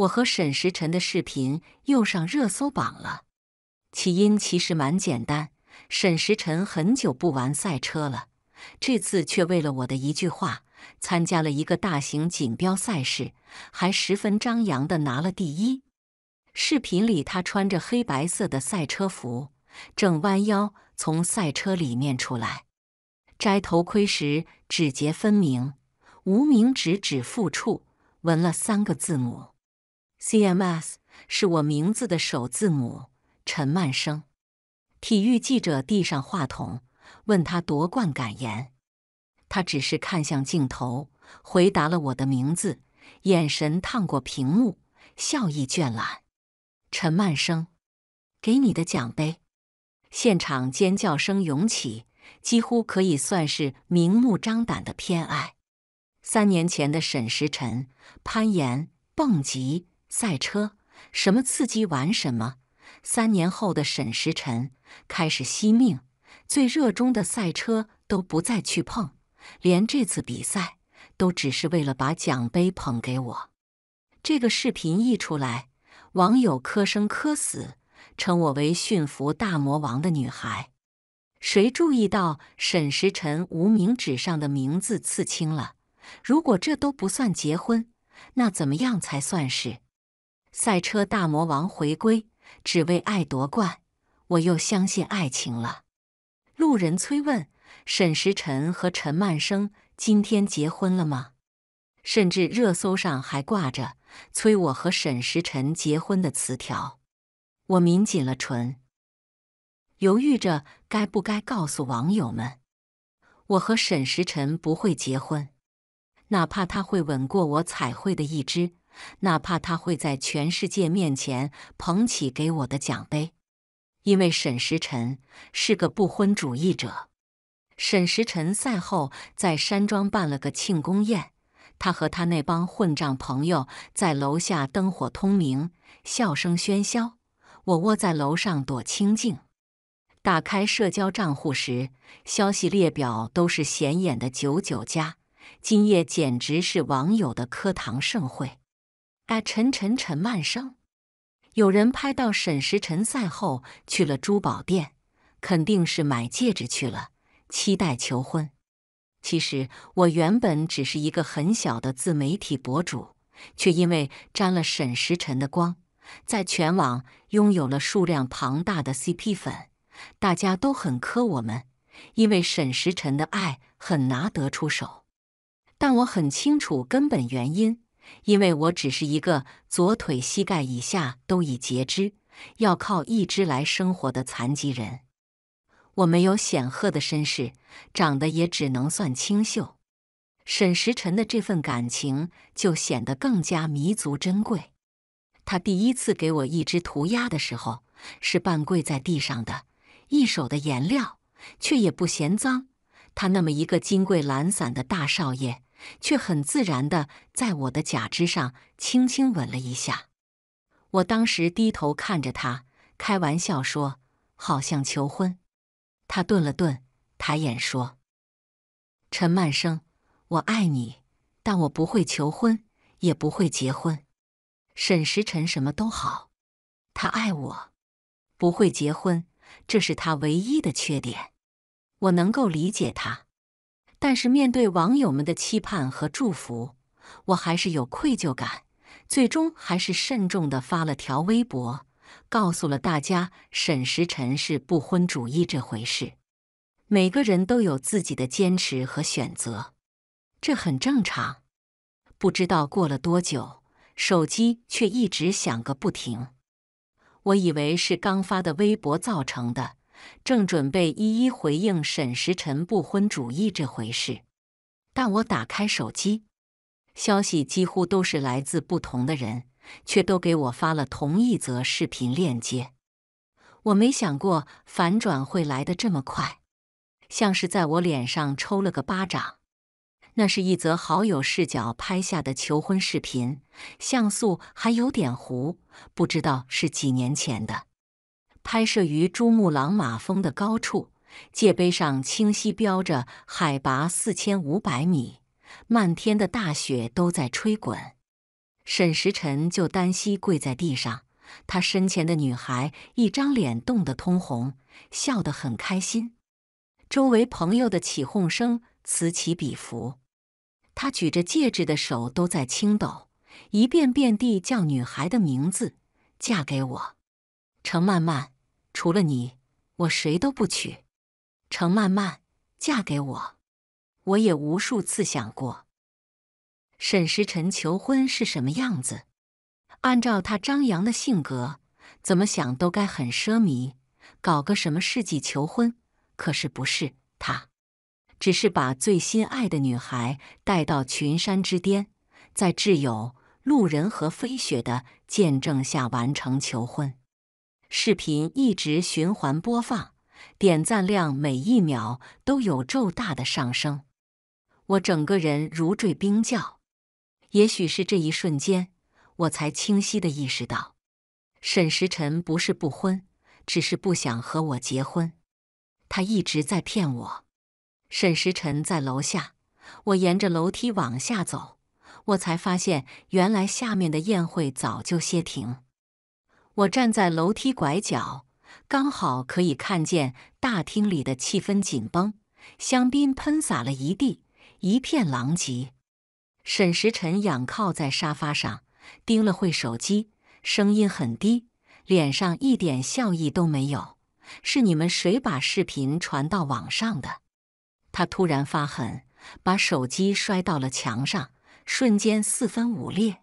我和沈时辰的视频又上热搜榜了，起因其实蛮简单。沈时辰很久不玩赛车了，这次却为了我的一句话，参加了一个大型锦标赛赛事，还十分张扬的拿了第一。视频里，他穿着黑白色的赛车服，正弯腰从赛车里面出来，摘头盔时指节分明，无名指指腹处纹了三个字母。CMS 是我名字的首字母。陈曼生，体育记者递上话筒，问他夺冠感言。他只是看向镜头，回答了我的名字，眼神烫过屏幕，笑意眷览。陈曼生，给你的奖杯。现场尖叫声涌起，几乎可以算是明目张胆的偏爱。三年前的沈时辰，攀岩、蹦极。赛车，什么刺激玩什么。三年后的沈时辰开始惜命，最热衷的赛车都不再去碰，连这次比赛都只是为了把奖杯捧给我。这个视频一出来，网友磕生磕死，称我为驯服大魔王的女孩。谁注意到沈时辰无名指上的名字刺青了？如果这都不算结婚，那怎么样才算是？赛车大魔王回归，只为爱夺冠，我又相信爱情了。路人催问：“沈时辰和陈曼生今天结婚了吗？”甚至热搜上还挂着“催我和沈时辰结婚”的词条。我抿紧了唇，犹豫着该不该告诉网友们，我和沈时辰不会结婚，哪怕他会吻过我彩绘的一只。哪怕他会在全世界面前捧起给我的奖杯，因为沈时辰是个不婚主义者。沈时辰赛后在山庄办了个庆功宴，他和他那帮混账朋友在楼下灯火通明，笑声喧嚣。我窝在楼上躲清静。打开社交账户时，消息列表都是显眼的九九加。今夜简直是网友的课堂盛会。啊，陈陈陈曼生，有人拍到沈时辰赛后去了珠宝店，肯定是买戒指去了，期待求婚。其实我原本只是一个很小的自媒体博主，却因为沾了沈时辰的光，在全网拥有了数量庞大的 CP 粉，大家都很磕我们，因为沈时辰的爱很难得出手，但我很清楚根本原因。因为我只是一个左腿膝盖以下都已截肢，要靠一只来生活的残疾人，我没有显赫的身世，长得也只能算清秀。沈时辰的这份感情就显得更加弥足珍贵。他第一次给我一只涂鸦的时候，是半跪在地上的，一手的颜料，却也不嫌脏。他那么一个金贵懒散的大少爷。却很自然地在我的假肢上轻轻吻了一下。我当时低头看着他，开玩笑说：“好像求婚。”他顿了顿，抬眼说：“陈曼生，我爱你，但我不会求婚，也不会结婚。沈时辰什么都好，他爱我，不会结婚，这是他唯一的缺点。我能够理解他。”但是面对网友们的期盼和祝福，我还是有愧疚感。最终还是慎重的发了条微博，告诉了大家沈时辰是不婚主义这回事。每个人都有自己的坚持和选择，这很正常。不知道过了多久，手机却一直响个不停。我以为是刚发的微博造成的。正准备一一回应沈时辰不婚主义这回事，但我打开手机，消息几乎都是来自不同的人，却都给我发了同一则视频链接。我没想过反转会来得这么快，像是在我脸上抽了个巴掌。那是一则好友视角拍下的求婚视频，像素还有点糊，不知道是几年前的。拍摄于珠穆朗玛峰的高处，界碑上清晰标着海拔四千五百米。漫天的大雪都在吹滚，沈时辰就单膝跪在地上，他身前的女孩一张脸冻得通红，笑得很开心。周围朋友的起哄声此起彼伏，他举着戒指的手都在轻抖，一遍遍地叫女孩的名字：“嫁给我，程漫漫。”除了你，我谁都不娶。程曼曼，嫁给我！我也无数次想过，沈时辰求婚是什么样子。按照他张扬的性格，怎么想都该很奢靡，搞个什么世纪求婚，可是不是？他只是把最心爱的女孩带到群山之巅，在挚友、路人和飞雪的见证下完成求婚。视频一直循环播放，点赞量每一秒都有骤大的上升。我整个人如坠冰窖。也许是这一瞬间，我才清晰的意识到，沈时辰不是不婚，只是不想和我结婚。他一直在骗我。沈时辰在楼下，我沿着楼梯往下走，我才发现原来下面的宴会早就歇停。我站在楼梯拐角，刚好可以看见大厅里的气氛紧绷，香槟喷洒了一地，一片狼藉。沈时辰仰靠在沙发上，盯了会手机，声音很低，脸上一点笑意都没有。是你们谁把视频传到网上的？他突然发狠，把手机摔到了墙上，瞬间四分五裂。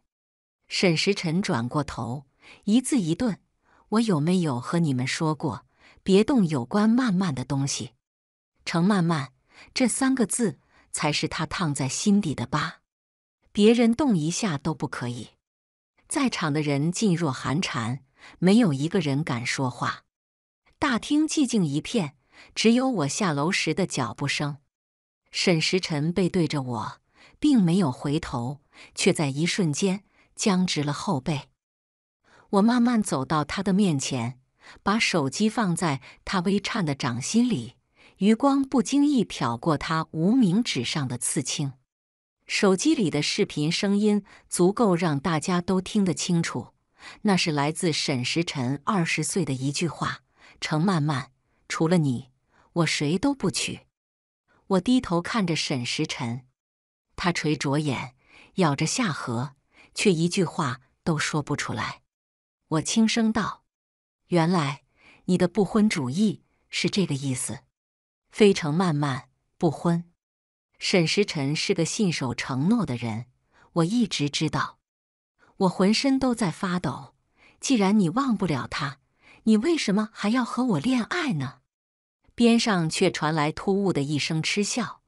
沈时辰转过头。一字一顿，我有没有和你们说过，别动有关曼曼的东西？“程曼曼”这三个字才是他烫在心底的疤，别人动一下都不可以。在场的人噤若寒蝉，没有一个人敢说话。大厅寂静一片，只有我下楼时的脚步声。沈时辰背对着我，并没有回头，却在一瞬间僵直了后背。我慢慢走到他的面前，把手机放在他微颤的掌心里，余光不经意瞟过他无名指上的刺青。手机里的视频声音足够让大家都听得清楚，那是来自沈时辰二十岁的一句话：“程曼曼，除了你，我谁都不娶。”我低头看着沈时辰，他垂着眼，咬着下颌，却一句话都说不出来。我轻声道：“原来你的不婚主义是这个意思。非诚漫漫不婚。沈时辰是个信守承诺的人，我一直知道。我浑身都在发抖。既然你忘不了他，你为什么还要和我恋爱呢？”边上却传来突兀的一声嗤笑。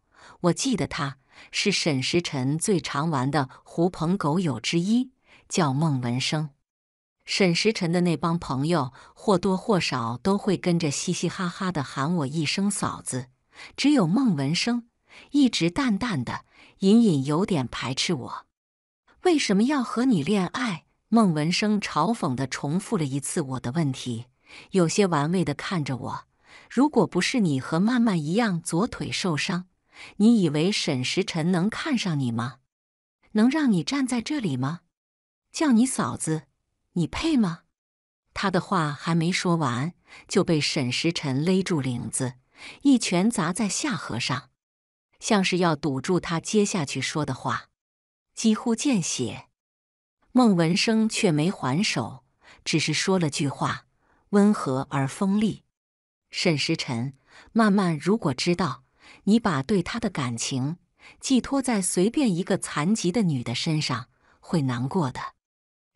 我记得他是沈时辰最常玩的狐朋狗友之一，叫孟文生。沈时辰的那帮朋友或多或少都会跟着嘻嘻哈哈的喊我一声嫂子，只有孟文生一直淡淡的、隐隐有点排斥我。为什么要和你恋爱？孟文生嘲讽的重复了一次我的问题，有些玩味的看着我。如果不是你和曼曼一样左腿受伤，你以为沈时辰能看上你吗？能让你站在这里吗？叫你嫂子。你配吗？他的话还没说完，就被沈时辰勒住领子，一拳砸在下颌上，像是要堵住他接下去说的话，几乎见血。孟文生却没还手，只是说了句话，温和而锋利：“沈时辰，曼曼，如果知道你把对他的感情寄托在随便一个残疾的女的身上，会难过的。”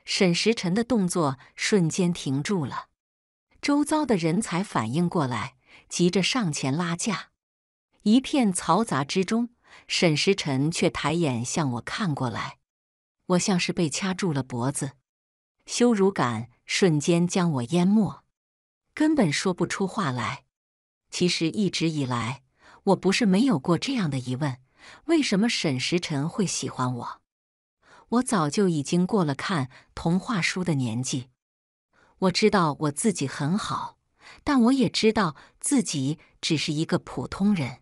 沈时辰的动作瞬间停住了，周遭的人才反应过来，急着上前拉架。一片嘈杂之中，沈时辰却抬眼向我看过来。我像是被掐住了脖子，羞辱感瞬间将我淹没，根本说不出话来。其实一直以来，我不是没有过这样的疑问：为什么沈时辰会喜欢我？我早就已经过了看童话书的年纪，我知道我自己很好，但我也知道自己只是一个普通人。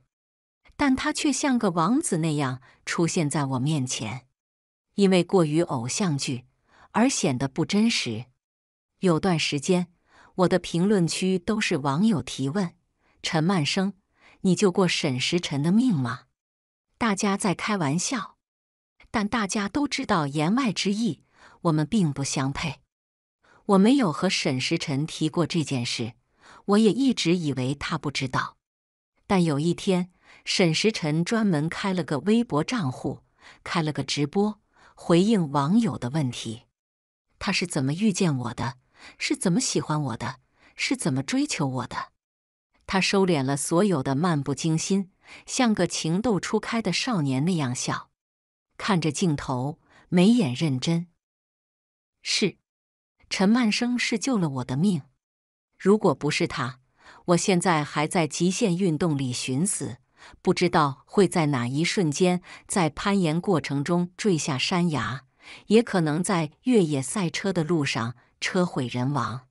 但他却像个王子那样出现在我面前，因为过于偶像剧而显得不真实。有段时间，我的评论区都是网友提问：“陈曼生，你救过沈时辰的命吗？”大家在开玩笑。但大家都知道言外之意，我们并不相配。我没有和沈时辰提过这件事，我也一直以为他不知道。但有一天，沈时辰专门开了个微博账户，开了个直播，回应网友的问题：他是怎么遇见我的？是怎么喜欢我的？是怎么追求我的？他收敛了所有的漫不经心，像个情窦初开的少年那样笑。看着镜头，眉眼认真。是，陈曼生是救了我的命。如果不是他，我现在还在极限运动里寻死，不知道会在哪一瞬间，在攀岩过程中坠下山崖，也可能在越野赛车的路上车毁人亡。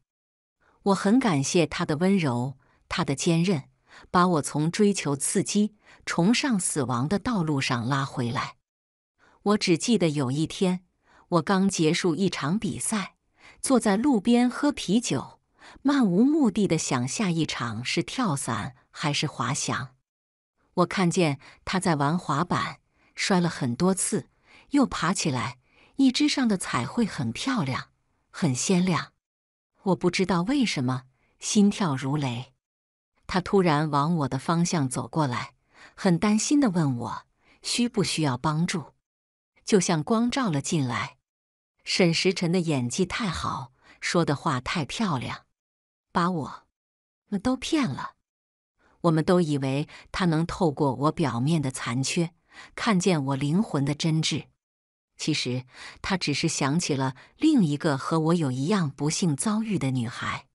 我很感谢他的温柔，他的坚韧，把我从追求刺激、崇尚死亡的道路上拉回来。我只记得有一天，我刚结束一场比赛，坐在路边喝啤酒，漫无目的的想下一场是跳伞还是滑翔。我看见他在玩滑板，摔了很多次，又爬起来。一只上的彩绘很漂亮，很鲜亮。我不知道为什么心跳如雷。他突然往我的方向走过来，很担心的问我需不需要帮助。就像光照了进来，沈时辰的演技太好，说的话太漂亮，把我们都骗了。我们都以为他能透过我表面的残缺，看见我灵魂的真挚。其实他只是想起了另一个和我有一样不幸遭遇的女孩，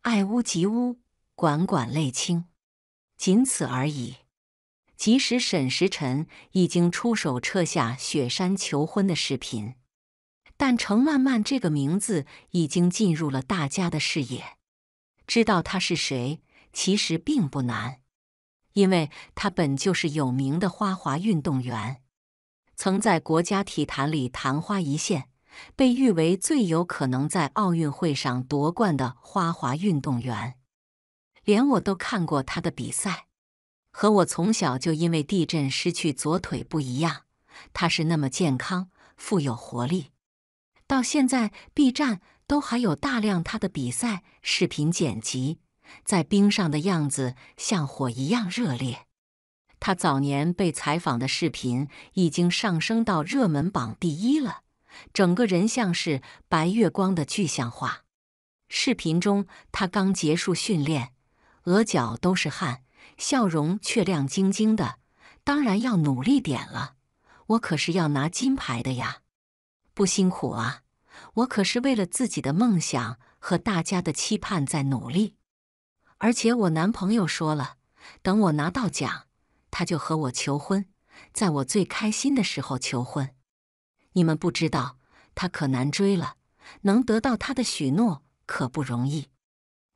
爱屋及乌，管管泪轻，仅此而已。即使沈时臣已经出手撤下雪山求婚的视频，但程曼曼这个名字已经进入了大家的视野，知道她是谁其实并不难，因为他本就是有名的花滑运动员，曾在国家体坛里昙花一现，被誉为最有可能在奥运会上夺冠的花滑运动员，连我都看过他的比赛。和我从小就因为地震失去左腿不一样，他是那么健康、富有活力。到现在，B 站都还有大量他的比赛视频剪辑，在冰上的样子像火一样热烈。他早年被采访的视频已经上升到热门榜第一了，整个人像是白月光的具象化。视频中，他刚结束训练，额角都是汗。笑容却亮晶晶的，当然要努力点了。我可是要拿金牌的呀，不辛苦啊！我可是为了自己的梦想和大家的期盼在努力。而且我男朋友说了，等我拿到奖，他就和我求婚，在我最开心的时候求婚。你们不知道，他可难追了，能得到他的许诺可不容易。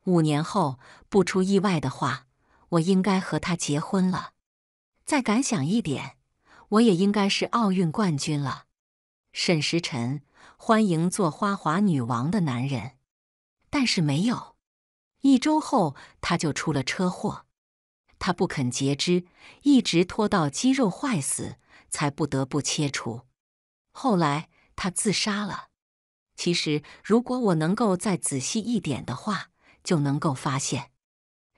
五年后不出意外的话。我应该和他结婚了。再敢想一点，我也应该是奥运冠军了。沈时辰，欢迎做花滑女王的男人。但是没有，一周后他就出了车祸。他不肯截肢，一直拖到肌肉坏死，才不得不切除。后来他自杀了。其实，如果我能够再仔细一点的话，就能够发现。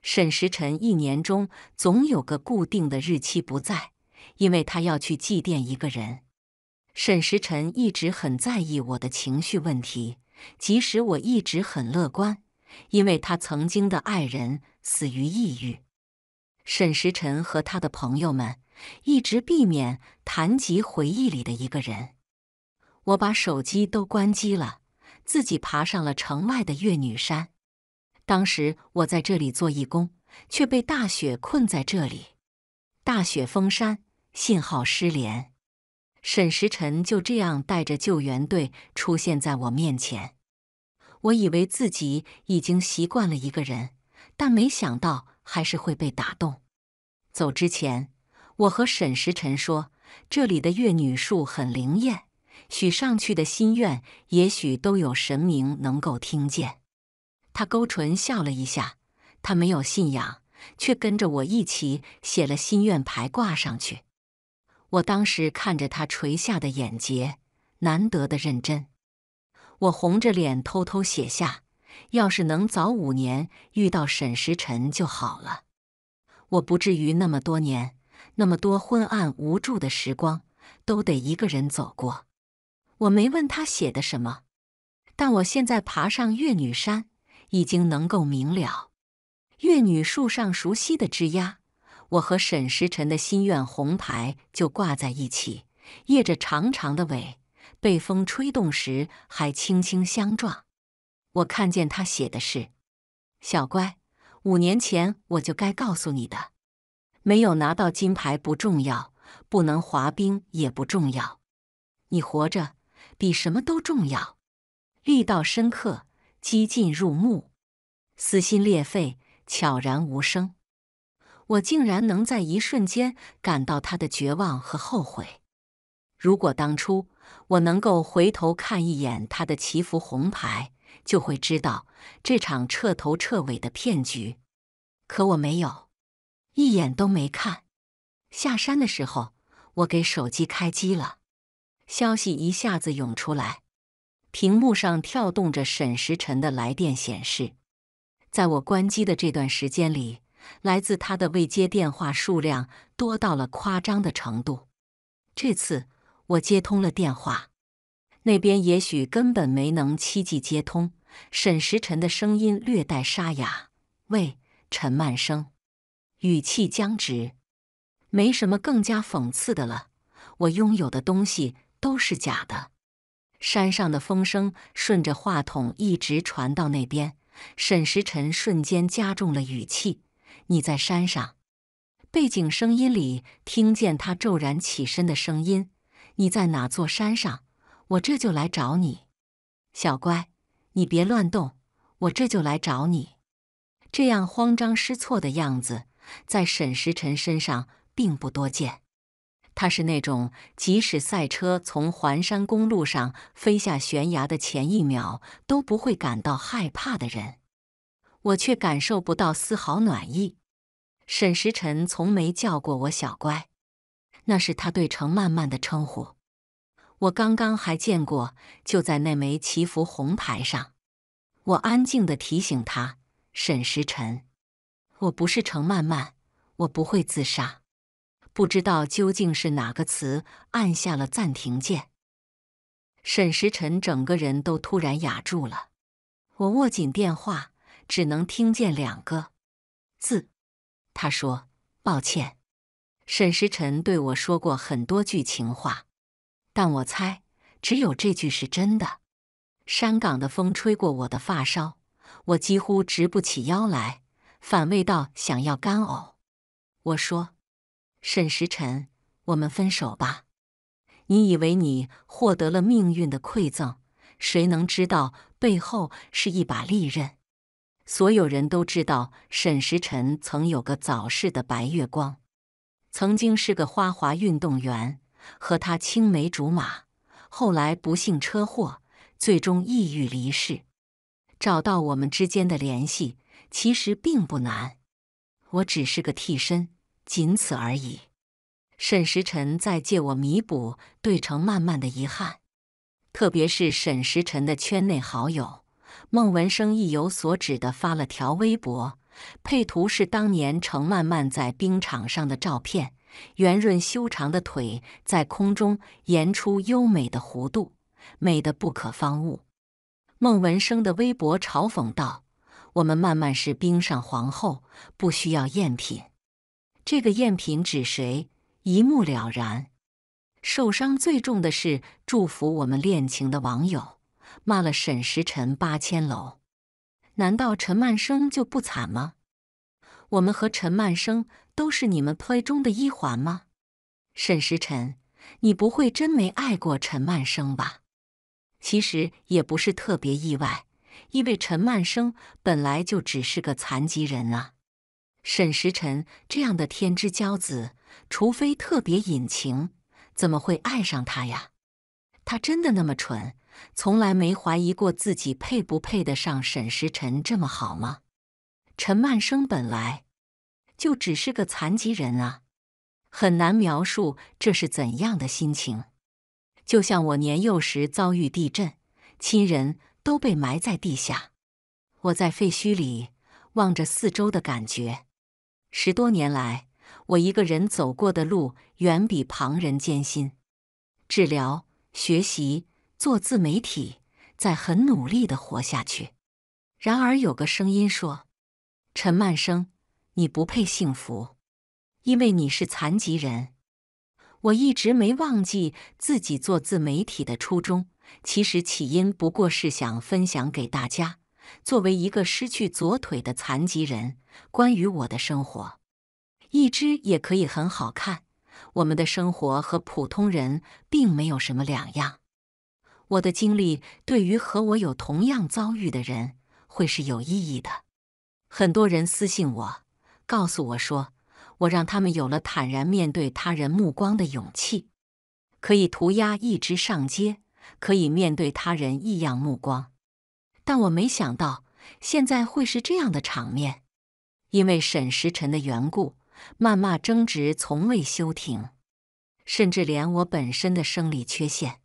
沈时辰一年中总有个固定的日期不在，因为他要去祭奠一个人。沈时辰一直很在意我的情绪问题，即使我一直很乐观，因为他曾经的爱人死于抑郁。沈时辰和他的朋友们一直避免谈及回忆里的一个人。我把手机都关机了，自己爬上了城外的岳女山。当时我在这里做义工，却被大雪困在这里。大雪封山，信号失联。沈时辰就这样带着救援队出现在我面前。我以为自己已经习惯了一个人，但没想到还是会被打动。走之前，我和沈时辰说，这里的月女树很灵验，许上去的心愿也许都有神明能够听见。他勾唇笑了一下，他没有信仰，却跟着我一起写了心愿牌挂上去。我当时看着他垂下的眼睫，难得的认真。我红着脸偷偷写下：“要是能早五年遇到沈时辰就好了，我不至于那么多年、那么多昏暗无助的时光都得一个人走过。”我没问他写的什么，但我现在爬上岳女山。已经能够明了，月女树上熟悉的枝丫，我和沈时辰的心愿红牌就挂在一起，曳着长长的尾，被风吹动时还轻轻相撞。我看见他写的是：“小乖，五年前我就该告诉你的，没有拿到金牌不重要，不能滑冰也不重要，你活着比什么都重要。”力道深刻。激进入目，撕心裂肺，悄然无声。我竟然能在一瞬间感到他的绝望和后悔。如果当初我能够回头看一眼他的祈福红牌，就会知道这场彻头彻尾的骗局。可我没有，一眼都没看。下山的时候，我给手机开机了，消息一下子涌出来。屏幕上跳动着沈时辰的来电显示。在我关机的这段时间里，来自他的未接电话数量多到了夸张的程度。这次我接通了电话，那边也许根本没能七级接通。沈时辰的声音略带沙哑：“喂，陈曼生，语气僵直。没什么更加讽刺的了，我拥有的东西都是假的。”山上的风声顺着话筒一直传到那边，沈时辰瞬间加重了语气：“你在山上？”背景声音里听见他骤然起身的声音：“你在哪座山上？我这就来找你，小乖，你别乱动，我这就来找你。”这样慌张失措的样子，在沈时辰身上并不多见。他是那种即使赛车从环山公路上飞下悬崖的前一秒都不会感到害怕的人，我却感受不到丝毫暖意。沈时辰从没叫过我小乖，那是他对程曼曼的称呼。我刚刚还见过，就在那枚祈福红牌上。我安静的提醒他，沈时辰，我不是程曼曼，我不会自杀。不知道究竟是哪个词按下了暂停键，沈时辰整个人都突然哑住了。我握紧电话，只能听见两个字：“他说抱歉。”沈时辰对我说过很多句情话，但我猜只有这句是真的。山岗的风吹过我的发梢，我几乎直不起腰来，反胃到想要干呕。我说。沈时辰，我们分手吧。你以为你获得了命运的馈赠，谁能知道背后是一把利刃？所有人都知道，沈时辰曾有个早逝的白月光，曾经是个花滑运动员，和他青梅竹马，后来不幸车祸，最终抑郁离世。找到我们之间的联系其实并不难，我只是个替身。仅此而已。沈时辰在借我弥补对程漫漫的遗憾，特别是沈时辰的圈内好友孟文生意有所指的发了条微博，配图是当年程漫漫在冰场上的照片，圆润修长的腿在空中延出优美的弧度，美得不可方物。孟文生的微博嘲讽道：“我们漫漫是冰上皇后，不需要赝品。”这个赝品指谁？一目了然。受伤最重的是祝福我们恋情的网友，骂了沈时辰八千楼。难道陈曼生就不惨吗？我们和陈曼生都是你们 play 中的一环吗？沈时辰，你不会真没爱过陈曼生吧？其实也不是特别意外，因为陈曼生本来就只是个残疾人啊。沈时辰这样的天之骄子，除非特别隐情，怎么会爱上他呀？他真的那么蠢，从来没怀疑过自己配不配得上沈时辰这么好吗？陈曼生本来就只是个残疾人啊，很难描述这是怎样的心情。就像我年幼时遭遇地震，亲人都被埋在地下，我在废墟里望着四周的感觉。十多年来，我一个人走过的路远比旁人艰辛。治疗、学习、做自媒体，在很努力的活下去。然而，有个声音说：“陈曼生，你不配幸福，因为你是残疾人。”我一直没忘记自己做自媒体的初衷，其实起因不过是想分享给大家。作为一个失去左腿的残疾人，关于我的生活，一只也可以很好看。我们的生活和普通人并没有什么两样。我的经历对于和我有同样遭遇的人会是有意义的。很多人私信我，告诉我说，我让他们有了坦然面对他人目光的勇气，可以涂鸦，一直上街，可以面对他人异样目光。但我没想到，现在会是这样的场面。因为沈时辰的缘故，谩骂争执从未休停，甚至连我本身的生理缺陷，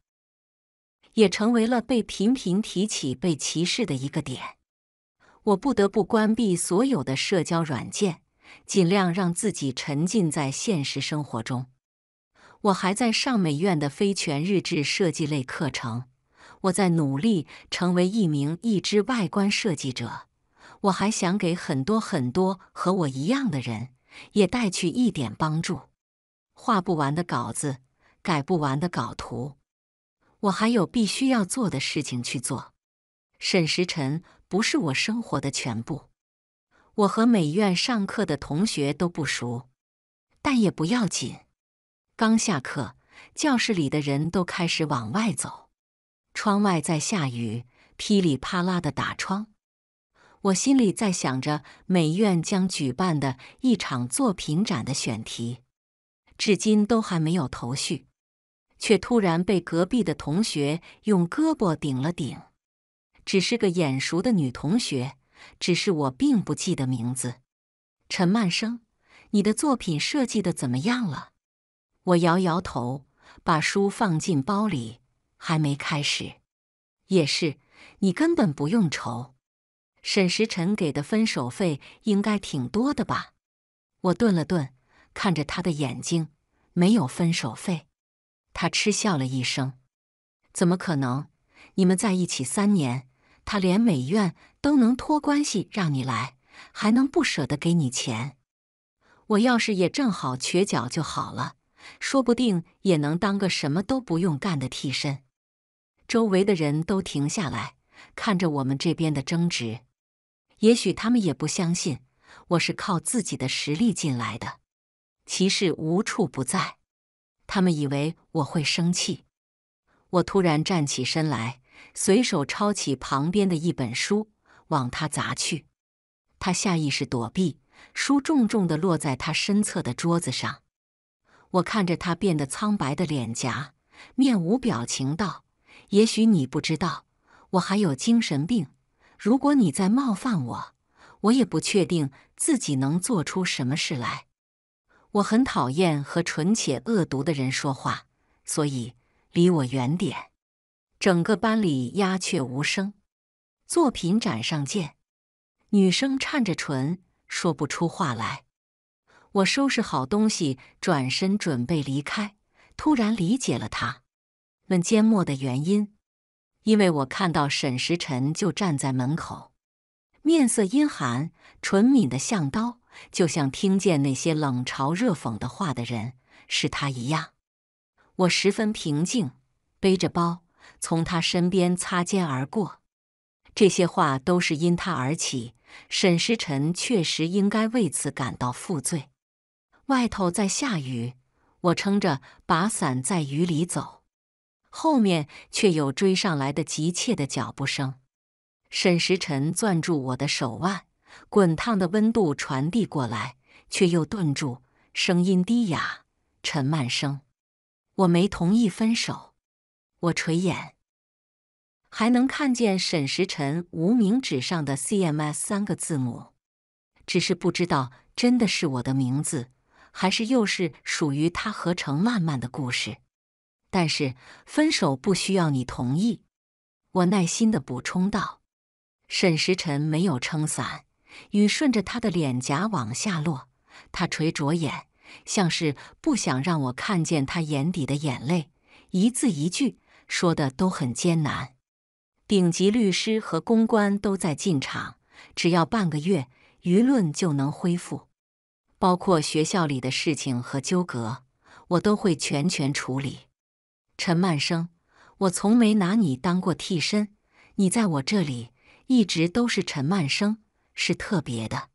也成为了被频频提起、被歧视的一个点。我不得不关闭所有的社交软件，尽量让自己沉浸在现实生活中。我还在上美院的非全日制设计类课程。我在努力成为一名一支外观设计者，我还想给很多很多和我一样的人也带去一点帮助。画不完的稿子，改不完的稿图，我还有必须要做的事情去做。沈时辰不是我生活的全部。我和美院上课的同学都不熟，但也不要紧。刚下课，教室里的人都开始往外走。窗外在下雨，噼里啪啦的打窗。我心里在想着美院将举办的一场作品展的选题，至今都还没有头绪。却突然被隔壁的同学用胳膊顶了顶，只是个眼熟的女同学，只是我并不记得名字。陈曼生，你的作品设计的怎么样了？我摇摇头，把书放进包里。还没开始，也是你根本不用愁。沈时辰给的分手费应该挺多的吧？我顿了顿，看着他的眼睛，没有分手费。他嗤笑了一声：“怎么可能？你们在一起三年，他连美院都能托关系让你来，还能不舍得给你钱？我要是也正好瘸脚就好了，说不定也能当个什么都不用干的替身。”周围的人都停下来，看着我们这边的争执。也许他们也不相信我是靠自己的实力进来的。歧视无处不在，他们以为我会生气。我突然站起身来，随手抄起旁边的一本书，往他砸去。他下意识躲避，书重重的落在他身侧的桌子上。我看着他变得苍白的脸颊，面无表情道。也许你不知道，我还有精神病。如果你再冒犯我，我也不确定自己能做出什么事来。我很讨厌和纯且恶毒的人说话，所以离我远点。整个班里鸦雀无声。作品展上见。女生颤着唇说不出话来。我收拾好东西，转身准备离开，突然理解了她。问缄默的原因，因为我看到沈时辰就站在门口，面色阴寒，唇抿的像刀，就像听见那些冷嘲热讽的话的人是他一样。我十分平静，背着包从他身边擦肩而过。这些话都是因他而起，沈时辰确实应该为此感到负罪。外头在下雨，我撑着把伞在雨里走。后面却有追上来的急切的脚步声，沈时辰攥住我的手腕，滚烫的温度传递过来，却又顿住，声音低哑：“陈曼生，我没同意分手。”我垂眼，还能看见沈时辰无名指上的 “CMS” 三个字母，只是不知道真的是我的名字，还是又是属于他和程漫漫的故事。但是分手不需要你同意，我耐心地补充道。沈时辰没有撑伞，雨顺着他的脸颊往下落，他垂着眼，像是不想让我看见他眼底的眼泪。一字一句说的都很艰难。顶级律师和公关都在进场，只要半个月，舆论就能恢复，包括学校里的事情和纠葛，我都会全权处理。陈曼生，我从没拿你当过替身，你在我这里一直都是陈曼生，是特别的。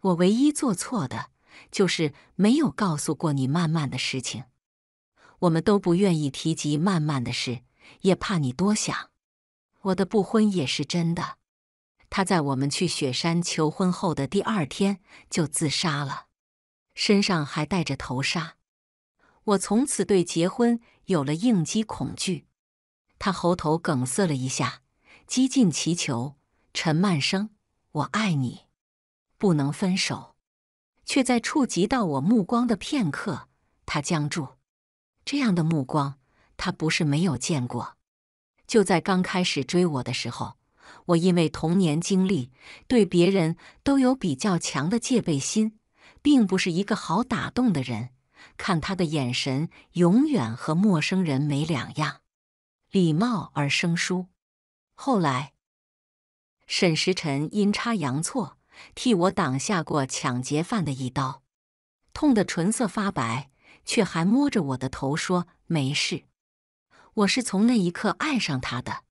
我唯一做错的就是没有告诉过你曼曼的事情。我们都不愿意提及曼曼的事，也怕你多想。我的不婚也是真的。他在我们去雪山求婚后的第二天就自杀了，身上还带着头纱。我从此对结婚。有了应激恐惧，他喉头梗塞了一下，激进祈求陈曼生：“我爱你，不能分手。”却在触及到我目光的片刻，他僵住。这样的目光，他不是没有见过。就在刚开始追我的时候，我因为童年经历，对别人都有比较强的戒备心，并不是一个好打动的人。看他的眼神永远和陌生人没两样，礼貌而生疏。后来，沈时辰阴差阳错替我挡下过抢劫犯的一刀，痛得唇色发白，却还摸着我的头说：“没事。”我是从那一刻爱上他的。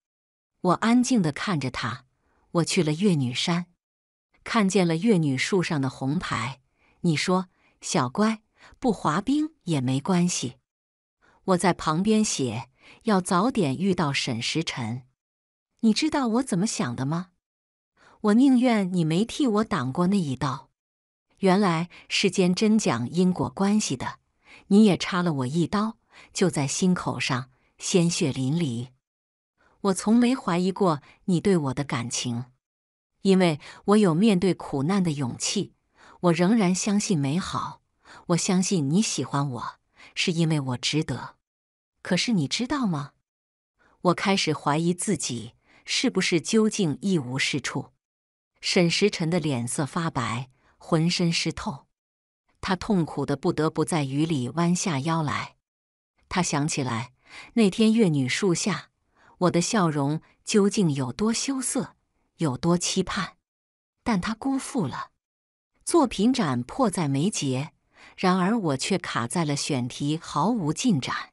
我安静地看着他，我去了月女山，看见了月女树上的红牌。你说，小乖。不滑冰也没关系，我在旁边写，要早点遇到沈时辰。你知道我怎么想的吗？我宁愿你没替我挡过那一刀。原来世间真讲因果关系的，你也插了我一刀，就在心口上，鲜血淋漓。我从没怀疑过你对我的感情，因为我有面对苦难的勇气，我仍然相信美好。我相信你喜欢我，是因为我值得。可是你知道吗？我开始怀疑自己是不是究竟一无是处。沈时辰的脸色发白，浑身湿透，他痛苦的不得不在雨里弯下腰来。他想起来那天月女树下，我的笑容究竟有多羞涩，有多期盼，但他辜负了。作品展迫在眉睫。然而我却卡在了选题，毫无进展。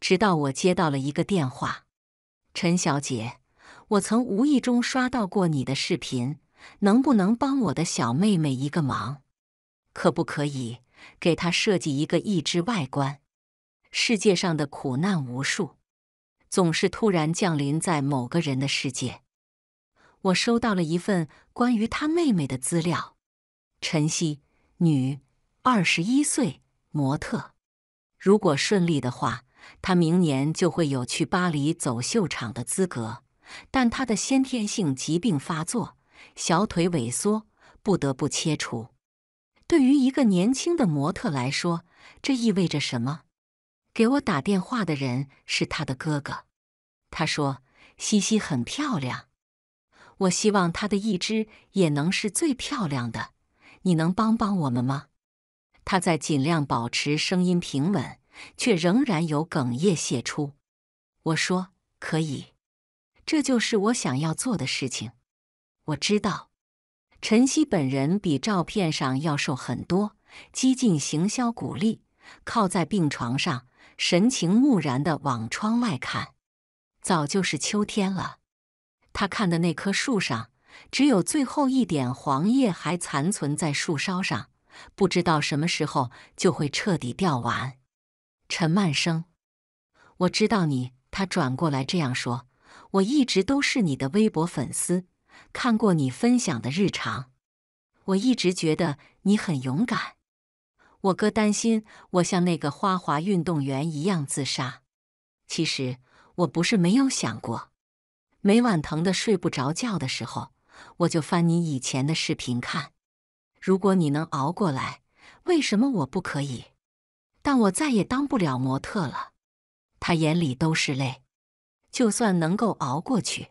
直到我接到了一个电话：“陈小姐，我曾无意中刷到过你的视频，能不能帮我的小妹妹一个忙？可不可以给她设计一个一只外观？”世界上的苦难无数，总是突然降临在某个人的世界。我收到了一份关于他妹妹的资料：陈曦，女。二十一岁模特，如果顺利的话，他明年就会有去巴黎走秀场的资格。但他的先天性疾病发作，小腿萎缩，不得不切除。对于一个年轻的模特来说，这意味着什么？给我打电话的人是他的哥哥。他说：“西西很漂亮，我希望她的一只也能是最漂亮的。”你能帮帮我们吗？他在尽量保持声音平稳，却仍然有哽咽泄出。我说：“可以，这就是我想要做的事情。”我知道，晨曦本人比照片上要瘦很多，几近行销骨立，靠在病床上，神情木然地往窗外看。早就是秋天了，他看的那棵树上，只有最后一点黄叶还残存在树梢上。不知道什么时候就会彻底掉完。陈曼生，我知道你。他转过来这样说：“我一直都是你的微博粉丝，看过你分享的日常。我一直觉得你很勇敢。我哥担心我像那个花滑运动员一样自杀。其实我不是没有想过。每晚疼的睡不着觉的时候，我就翻你以前的视频看。”如果你能熬过来，为什么我不可以？但我再也当不了模特了。他眼里都是泪。就算能够熬过去，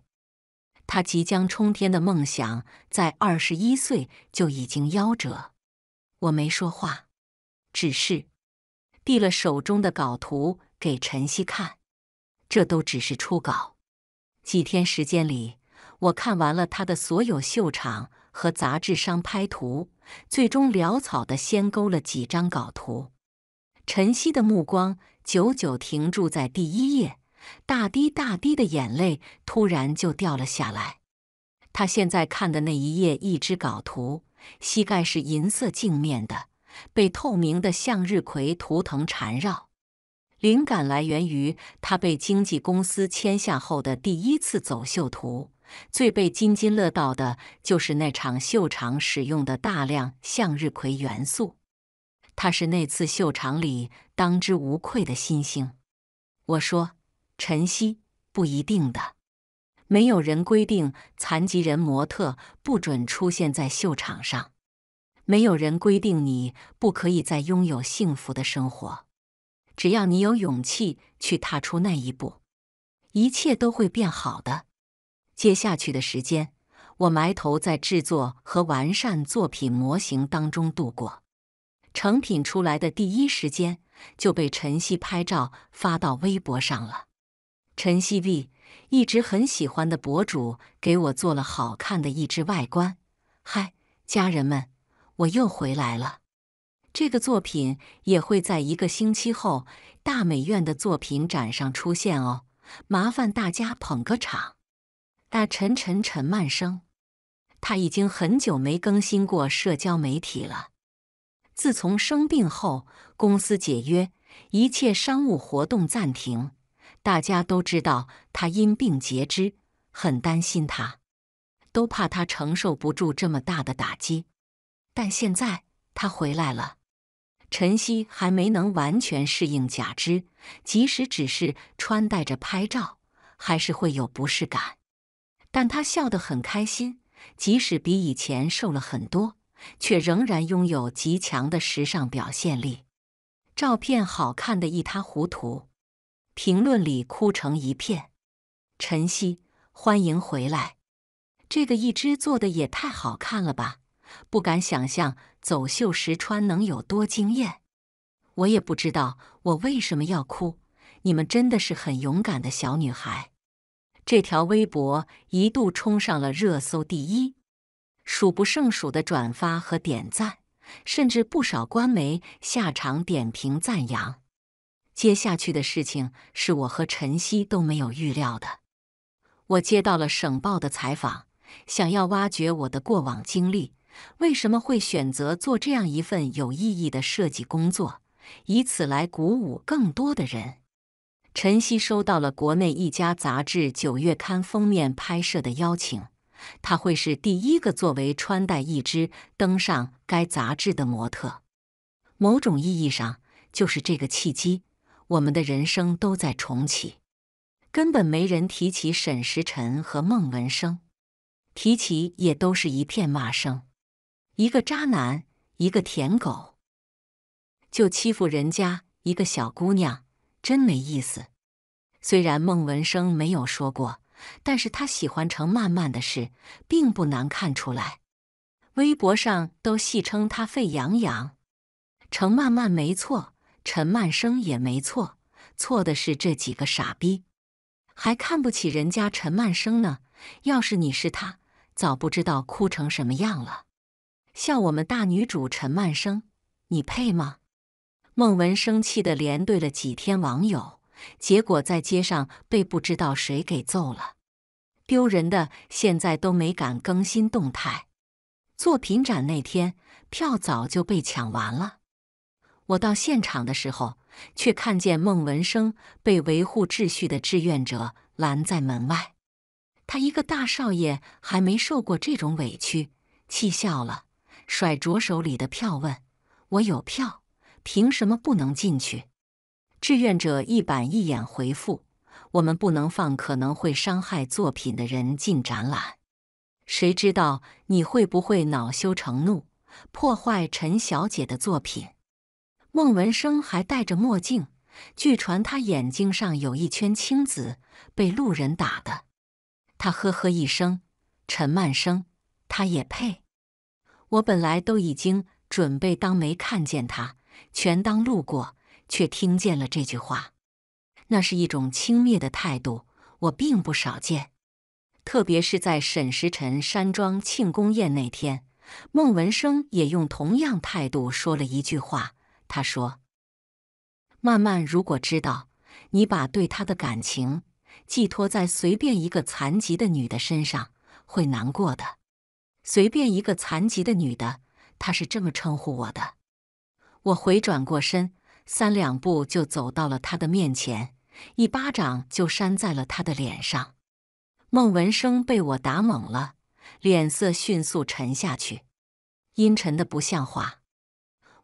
他即将冲天的梦想在二十一岁就已经夭折。我没说话，只是递了手中的稿图给晨曦看。这都只是初稿。几天时间里，我看完了他的所有秀场。和杂志商拍图，最终潦草地先勾了几张稿图。晨曦的目光久久停驻在第一页，大滴大滴的眼泪突然就掉了下来。他现在看的那一页，一只稿图，膝盖是银色镜面的，被透明的向日葵图腾缠绕，灵感来源于他被经纪公司签下后的第一次走秀图。最被津津乐道的就是那场秀场使用的大量向日葵元素，它是那次秀场里当之无愧的新星。我说：“晨曦不一定。的没有人规定残疾人模特不准出现在秀场上，没有人规定你不可以再拥有幸福的生活。只要你有勇气去踏出那一步，一切都会变好的。”接下去的时间，我埋头在制作和完善作品模型当中度过。成品出来的第一时间就被晨曦拍照发到微博上了。晨曦 V 一直很喜欢的博主给我做了好看的一只外观。嗨，家人们，我又回来了。这个作品也会在一个星期后大美院的作品展上出现哦，麻烦大家捧个场。大陈陈陈曼生，他已经很久没更新过社交媒体了。自从生病后，公司解约，一切商务活动暂停。大家都知道他因病截肢，很担心他，都怕他承受不住这么大的打击。但现在他回来了。晨曦还没能完全适应假肢，即使只是穿戴着拍照，还是会有不适感。但她笑得很开心，即使比以前瘦了很多，却仍然拥有极强的时尚表现力。照片好看的一塌糊涂，评论里哭成一片。晨曦，欢迎回来！这个一只做的也太好看了吧，不敢想象走秀时穿能有多惊艳。我也不知道我为什么要哭，你们真的是很勇敢的小女孩。这条微博一度冲上了热搜第一，数不胜数的转发和点赞，甚至不少官媒下场点评赞扬。接下去的事情是我和晨曦都没有预料的。我接到了省报的采访，想要挖掘我的过往经历，为什么会选择做这样一份有意义的设计工作，以此来鼓舞更多的人。陈曦收到了国内一家杂志九月刊封面拍摄的邀请，他会是第一个作为穿戴一只登上该杂志的模特。某种意义上，就是这个契机。我们的人生都在重启，根本没人提起沈时辰和孟文生，提起也都是一片骂声：一个渣男，一个舔狗，就欺负人家一个小姑娘。真没意思。虽然孟文生没有说过，但是他喜欢程曼曼的事，并不难看出来。微博上都戏称他“沸羊羊”，程曼曼没错，陈曼生也没错，错的是这几个傻逼，还看不起人家陈曼生呢。要是你是他，早不知道哭成什么样了。笑我们大女主陈曼生，你配吗？孟文生气的连对了几天网友，结果在街上被不知道谁给揍了，丢人的。现在都没敢更新动态。作品展那天票早就被抢完了，我到现场的时候，却看见孟文生被维护秩序的志愿者拦在门外。他一个大少爷还没受过这种委屈，气笑了，甩着手里的票问：“我有票？”凭什么不能进去？志愿者一板一眼回复：“我们不能放可能会伤害作品的人进展览。谁知道你会不会恼羞成怒，破坏陈小姐的作品？”孟文生还戴着墨镜，据传他眼睛上有一圈青紫，被路人打的。他呵呵一声：“陈曼生，他也配？我本来都已经准备当没看见他。”全当路过，却听见了这句话。那是一种轻蔑的态度，我并不少见。特别是在沈时辰山庄庆功宴那天，孟文生也用同样态度说了一句话。他说：“曼曼，如果知道你把对他的感情寄托在随便一个残疾的女的身上，会难过的。随便一个残疾的女的，他是这么称呼我的。”我回转过身，三两步就走到了他的面前，一巴掌就扇在了他的脸上。孟文生被我打懵了，脸色迅速沉下去，阴沉的不像话。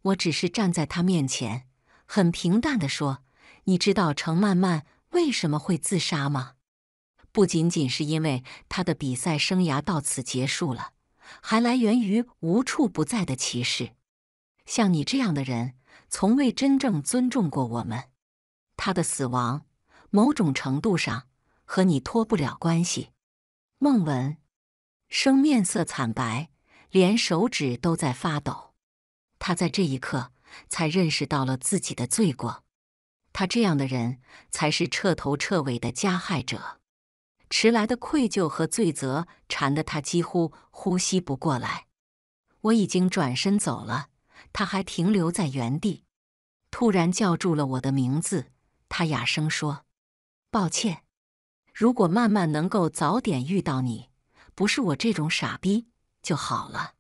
我只是站在他面前，很平淡的说：“你知道程曼曼为什么会自杀吗？不仅仅是因为她的比赛生涯到此结束了，还来源于无处不在的歧视。”像你这样的人，从未真正尊重过我们。他的死亡，某种程度上和你脱不了关系。孟文生面色惨白，连手指都在发抖。他在这一刻才认识到了自己的罪过。他这样的人才是彻头彻尾的加害者。迟来的愧疚和罪责缠得他几乎呼吸不过来。我已经转身走了。他还停留在原地，突然叫住了我的名字。他哑声说：“抱歉，如果曼曼能够早点遇到你，不是我这种傻逼就好了。”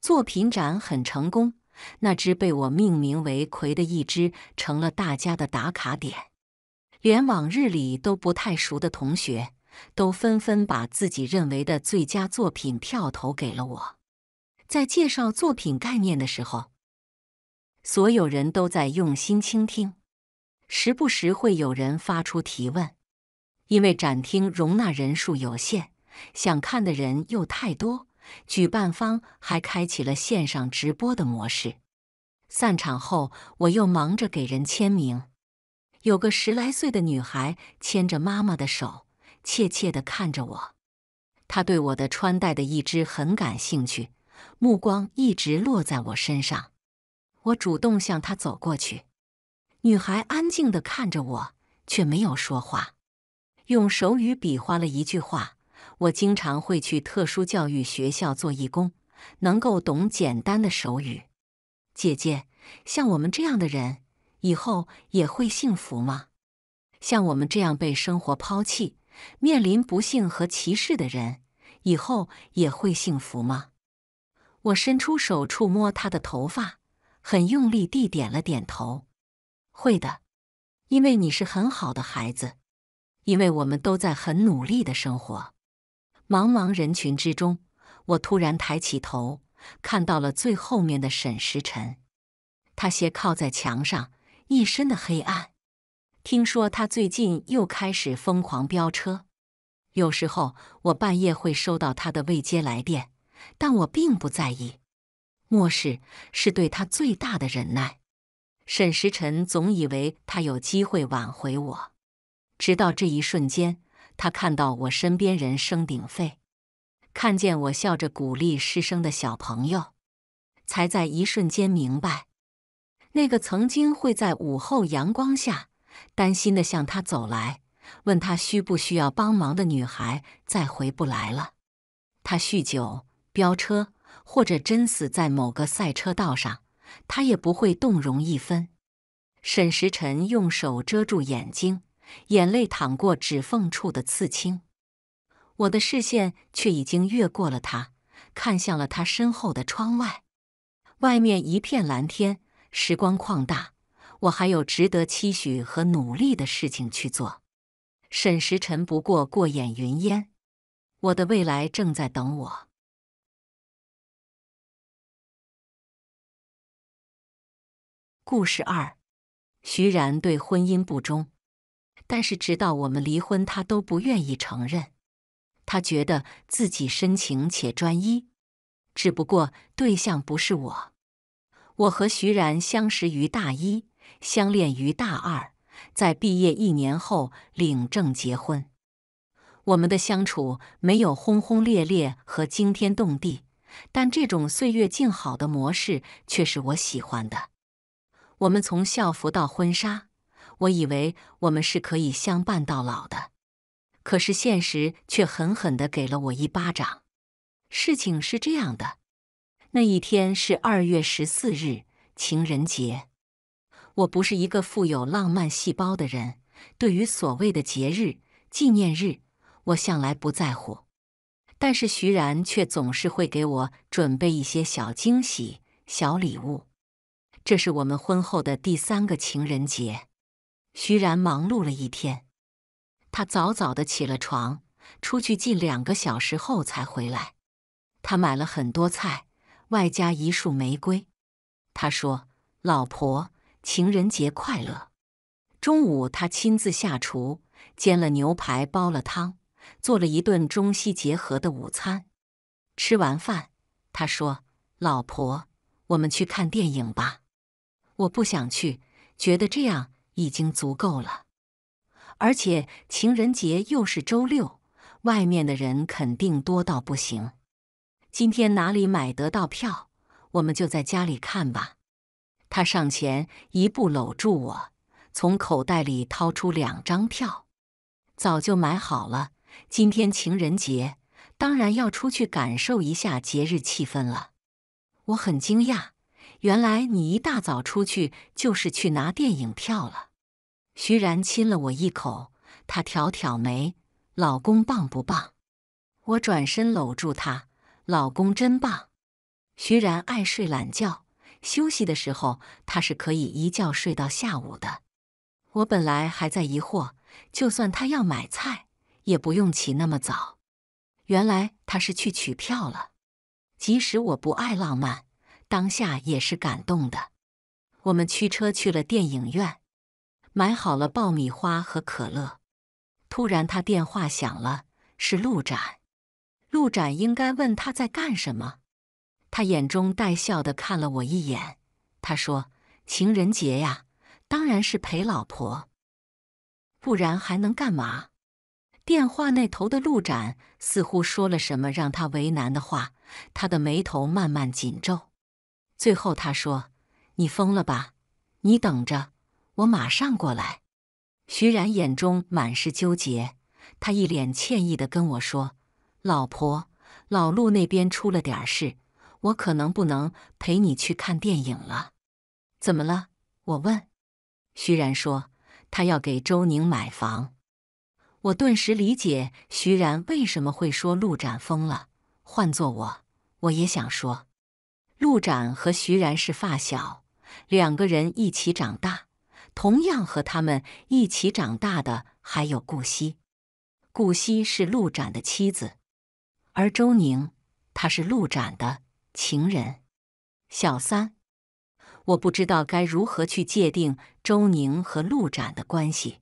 作品展很成功，那只被我命名为“葵”的一只成了大家的打卡点，连往日里都不太熟的同学都纷纷把自己认为的最佳作品票投给了我。在介绍作品概念的时候。所有人都在用心倾听，时不时会有人发出提问。因为展厅容纳人数有限，想看的人又太多，举办方还开启了线上直播的模式。散场后，我又忙着给人签名。有个十来岁的女孩牵着妈妈的手，怯怯的看着我。她对我的穿戴的一只很感兴趣，目光一直落在我身上。我主动向她走过去，女孩安静地看着我，却没有说话，用手语比划了一句话。我经常会去特殊教育学校做义工，能够懂简单的手语。姐姐，像我们这样的人，以后也会幸福吗？像我们这样被生活抛弃、面临不幸和歧视的人，以后也会幸福吗？我伸出手触摸她的头发。很用力地点了点头，会的，因为你是很好的孩子，因为我们都在很努力的生活。茫茫人群之中，我突然抬起头，看到了最后面的沈时辰。他斜靠在墙上，一身的黑暗。听说他最近又开始疯狂飙车，有时候我半夜会收到他的未接来电，但我并不在意。漠视是对他最大的忍耐。沈时辰总以为他有机会挽回我，直到这一瞬间，他看到我身边人声鼎沸，看见我笑着鼓励失声的小朋友，才在一瞬间明白，那个曾经会在午后阳光下担心的向他走来，问他需不需要帮忙的女孩，再回不来了。他酗酒、飙车。或者真死在某个赛车道上，他也不会动容一分。沈时辰用手遮住眼睛，眼泪淌过指缝处的刺青。我的视线却已经越过了他，看向了他身后的窗外。外面一片蓝天，时光旷大，我还有值得期许和努力的事情去做。沈时辰不过过眼云烟，我的未来正在等我。故事二，徐然对婚姻不忠，但是直到我们离婚，他都不愿意承认。他觉得自己深情且专一，只不过对象不是我。我和徐然相识于大一，相恋于大二，在毕业一年后领证结婚。我们的相处没有轰轰烈烈和惊天动地，但这种岁月静好的模式却是我喜欢的。我们从校服到婚纱，我以为我们是可以相伴到老的，可是现实却狠狠的给了我一巴掌。事情是这样的，那一天是二月十四日，情人节。我不是一个富有浪漫细胞的人，对于所谓的节日、纪念日，我向来不在乎。但是徐然却总是会给我准备一些小惊喜、小礼物。这是我们婚后的第三个情人节。徐然忙碌了一天，他早早的起了床，出去近两个小时后才回来。他买了很多菜，外加一束玫瑰。他说：“老婆，情人节快乐！”中午，他亲自下厨，煎了牛排，煲了汤，做了一顿中西结合的午餐。吃完饭，他说：“老婆，我们去看电影吧。”我不想去，觉得这样已经足够了。而且情人节又是周六，外面的人肯定多到不行。今天哪里买得到票？我们就在家里看吧。他上前一步搂住我，从口袋里掏出两张票，早就买好了。今天情人节，当然要出去感受一下节日气氛了。我很惊讶。原来你一大早出去就是去拿电影票了。徐然亲了我一口，他挑挑眉：“老公棒不棒？”我转身搂住他：“老公真棒。”徐然爱睡懒觉，休息的时候他是可以一觉睡到下午的。我本来还在疑惑，就算他要买菜，也不用起那么早。原来他是去取票了。即使我不爱浪漫。当下也是感动的。我们驱车去了电影院，买好了爆米花和可乐。突然，他电话响了，是陆展。陆展应该问他在干什么。他眼中带笑的看了我一眼，他说：“情人节呀，当然是陪老婆，不然还能干嘛？”电话那头的陆展似乎说了什么让他为难的话，他的眉头慢慢紧皱。最后他说：“你疯了吧？你等着，我马上过来。”徐然眼中满是纠结，他一脸歉意的跟我说：“老婆，老陆那边出了点事，我可能不能陪你去看电影了。”“怎么了？”我问。徐然说：“他要给周宁买房。”我顿时理解徐然为什么会说陆展疯了。换做我，我也想说。陆展和徐然是发小，两个人一起长大。同样和他们一起长大的还有顾惜，顾惜是陆展的妻子，而周宁，他是陆展的情人、小三。我不知道该如何去界定周宁和陆展的关系，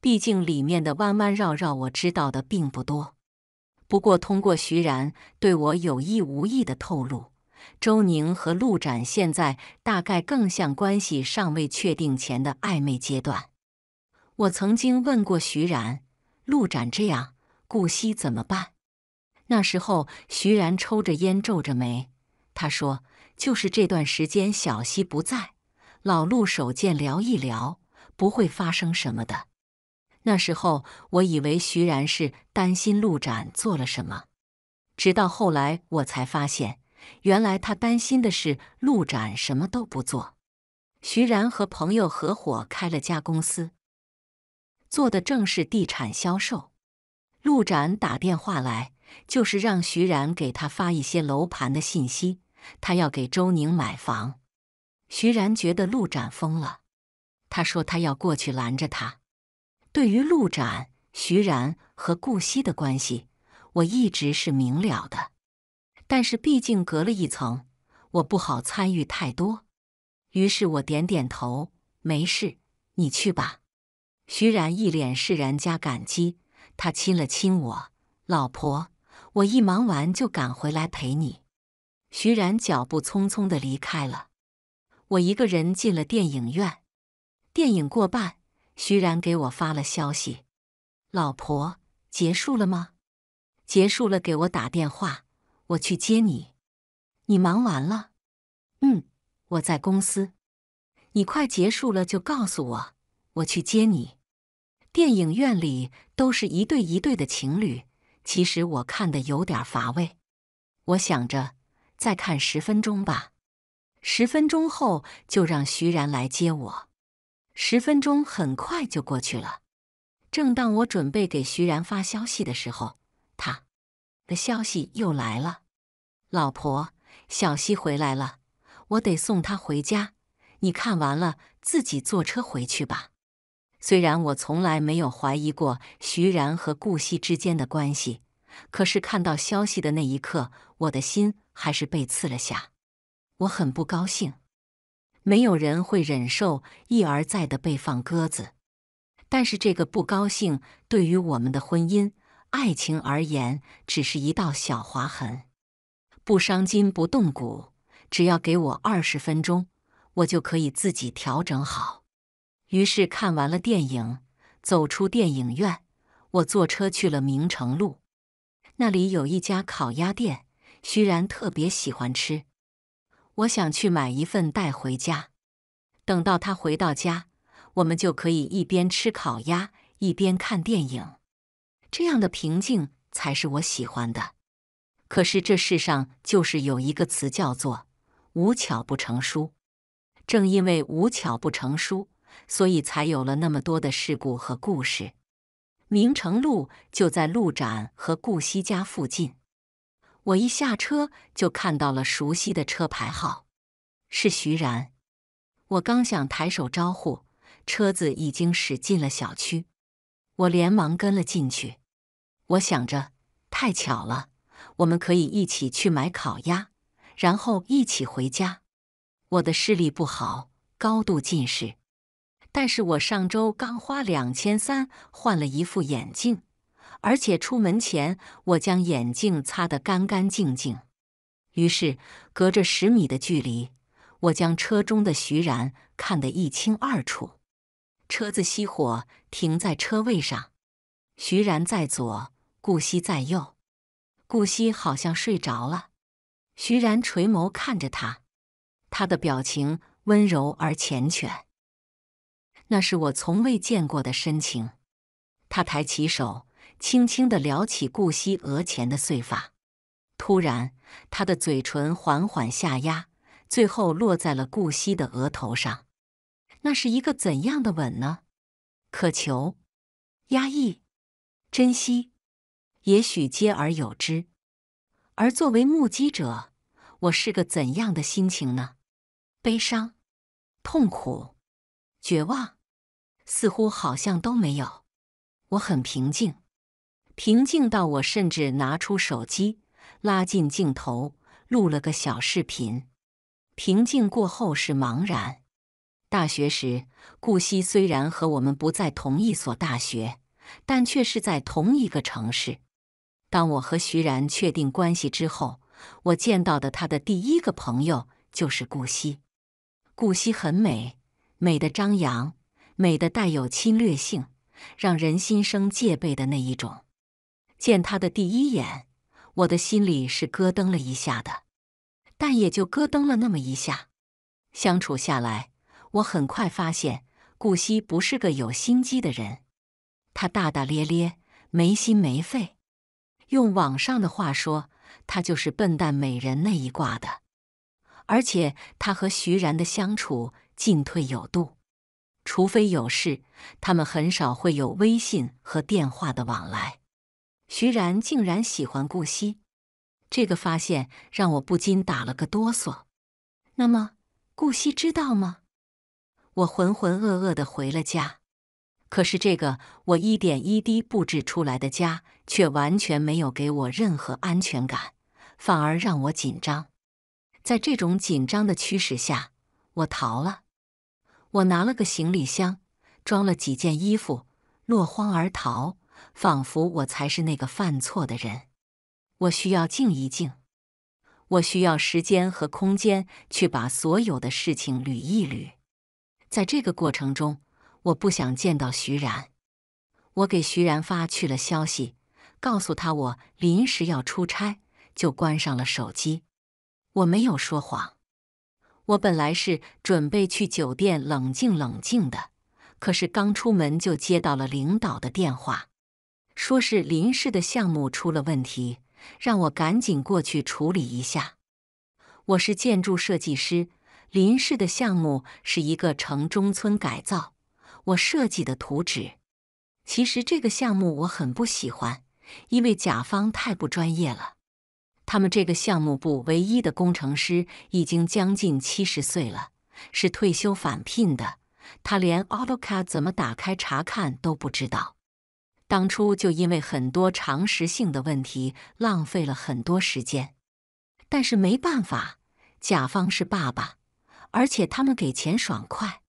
毕竟里面的弯弯绕绕我知道的并不多。不过通过徐然对我有意无意的透露。周宁和陆展现在大概更像关系尚未确定前的暧昧阶段。我曾经问过徐然：“陆展这样，顾惜怎么办？”那时候，徐然抽着烟，皱着眉。他说：“就是这段时间，小溪不在，老陆手贱聊一聊，不会发生什么的。”那时候，我以为徐然是担心陆展做了什么，直到后来我才发现。原来他担心的是陆展什么都不做。徐然和朋友合伙开了家公司，做的正是地产销售。陆展打电话来，就是让徐然给他发一些楼盘的信息，他要给周宁买房。徐然觉得陆展疯了，他说他要过去拦着他。对于陆展、徐然和顾惜的关系，我一直是明了的。但是毕竟隔了一层，我不好参与太多。于是我点点头，没事，你去吧。徐然一脸释然加感激，他亲了亲我，老婆，我一忙完就赶回来陪你。徐然脚步匆匆的离开了，我一个人进了电影院。电影过半，徐然给我发了消息：老婆，结束了吗？结束了，给我打电话。我去接你，你忙完了？嗯，我在公司。你快结束了就告诉我，我去接你。电影院里都是一对一对的情侣，其实我看的有点乏味。我想着再看十分钟吧，十分钟后就让徐然来接我。十分钟很快就过去了，正当我准备给徐然发消息的时候。的消息又来了，老婆，小西回来了，我得送她回家。你看完了，自己坐车回去吧。虽然我从来没有怀疑过徐然和顾惜之间的关系，可是看到消息的那一刻，我的心还是被刺了下。我很不高兴，没有人会忍受一而再的被放鸽子。但是这个不高兴对于我们的婚姻。爱情而言，只是一道小划痕，不伤筋不动骨。只要给我二十分钟，我就可以自己调整好。于是看完了电影，走出电影院，我坐车去了明城路，那里有一家烤鸭店，徐然特别喜欢吃，我想去买一份带回家。等到他回到家，我们就可以一边吃烤鸭一边看电影。这样的平静才是我喜欢的。可是这世上就是有一个词叫做“无巧不成书”。正因为无巧不成书，所以才有了那么多的事故和故事。明城路就在路展和顾惜家附近。我一下车就看到了熟悉的车牌号，是徐然。我刚想抬手招呼，车子已经驶进了小区。我连忙跟了进去。我想着，太巧了，我们可以一起去买烤鸭，然后一起回家。我的视力不好，高度近视，但是我上周刚花两千三换了一副眼镜，而且出门前我将眼镜擦得干干净净。于是，隔着十米的距离，我将车中的徐然看得一清二楚。车子熄火，停在车位上，徐然在左。顾惜在右，顾惜好像睡着了。徐然垂眸看着他，他的表情温柔而缱绻，那是我从未见过的深情。他抬起手，轻轻的撩起顾惜额前的碎发，突然，他的嘴唇缓缓下压，最后落在了顾惜的额头上。那是一个怎样的吻呢？渴求、压抑、珍惜。也许皆而有之，而作为目击者，我是个怎样的心情呢？悲伤、痛苦、绝望，似乎好像都没有。我很平静，平静到我甚至拿出手机，拉近镜头，录了个小视频。平静过后是茫然。大学时，顾惜虽然和我们不在同一所大学，但却是在同一个城市。当我和徐然确定关系之后，我见到的他的第一个朋友就是顾惜。顾惜很美，美的张扬，美的带有侵略性，让人心生戒备的那一种。见他的第一眼，我的心里是咯噔了一下，的但也就咯噔了那么一下。相处下来，我很快发现顾惜不是个有心机的人，他大大咧咧，没心没肺。用网上的话说，他就是“笨蛋美人”那一卦的，而且他和徐然的相处进退有度，除非有事，他们很少会有微信和电话的往来。徐然竟然喜欢顾惜，这个发现让我不禁打了个哆嗦。那么，顾惜知道吗？我浑浑噩噩的回了家，可是这个我一点一滴布置出来的家。却完全没有给我任何安全感，反而让我紧张。在这种紧张的驱使下，我逃了。我拿了个行李箱，装了几件衣服，落荒而逃，仿佛我才是那个犯错的人。我需要静一静，我需要时间和空间去把所有的事情捋一捋。在这个过程中，我不想见到徐然。我给徐然发去了消息。告诉他我临时要出差，就关上了手机。我没有说谎，我本来是准备去酒店冷静冷静的，可是刚出门就接到了领导的电话，说是林氏的项目出了问题，让我赶紧过去处理一下。我是建筑设计师，林氏的项目是一个城中村改造，我设计的图纸。其实这个项目我很不喜欢。因为甲方太不专业了，他们这个项目部唯一的工程师已经将近七十岁了，是退休返聘的，他连 a u t o c a 怎么打开查看都不知道。当初就因为很多常识性的问题，浪费了很多时间。但是没办法，甲方是爸爸，而且他们给钱爽快。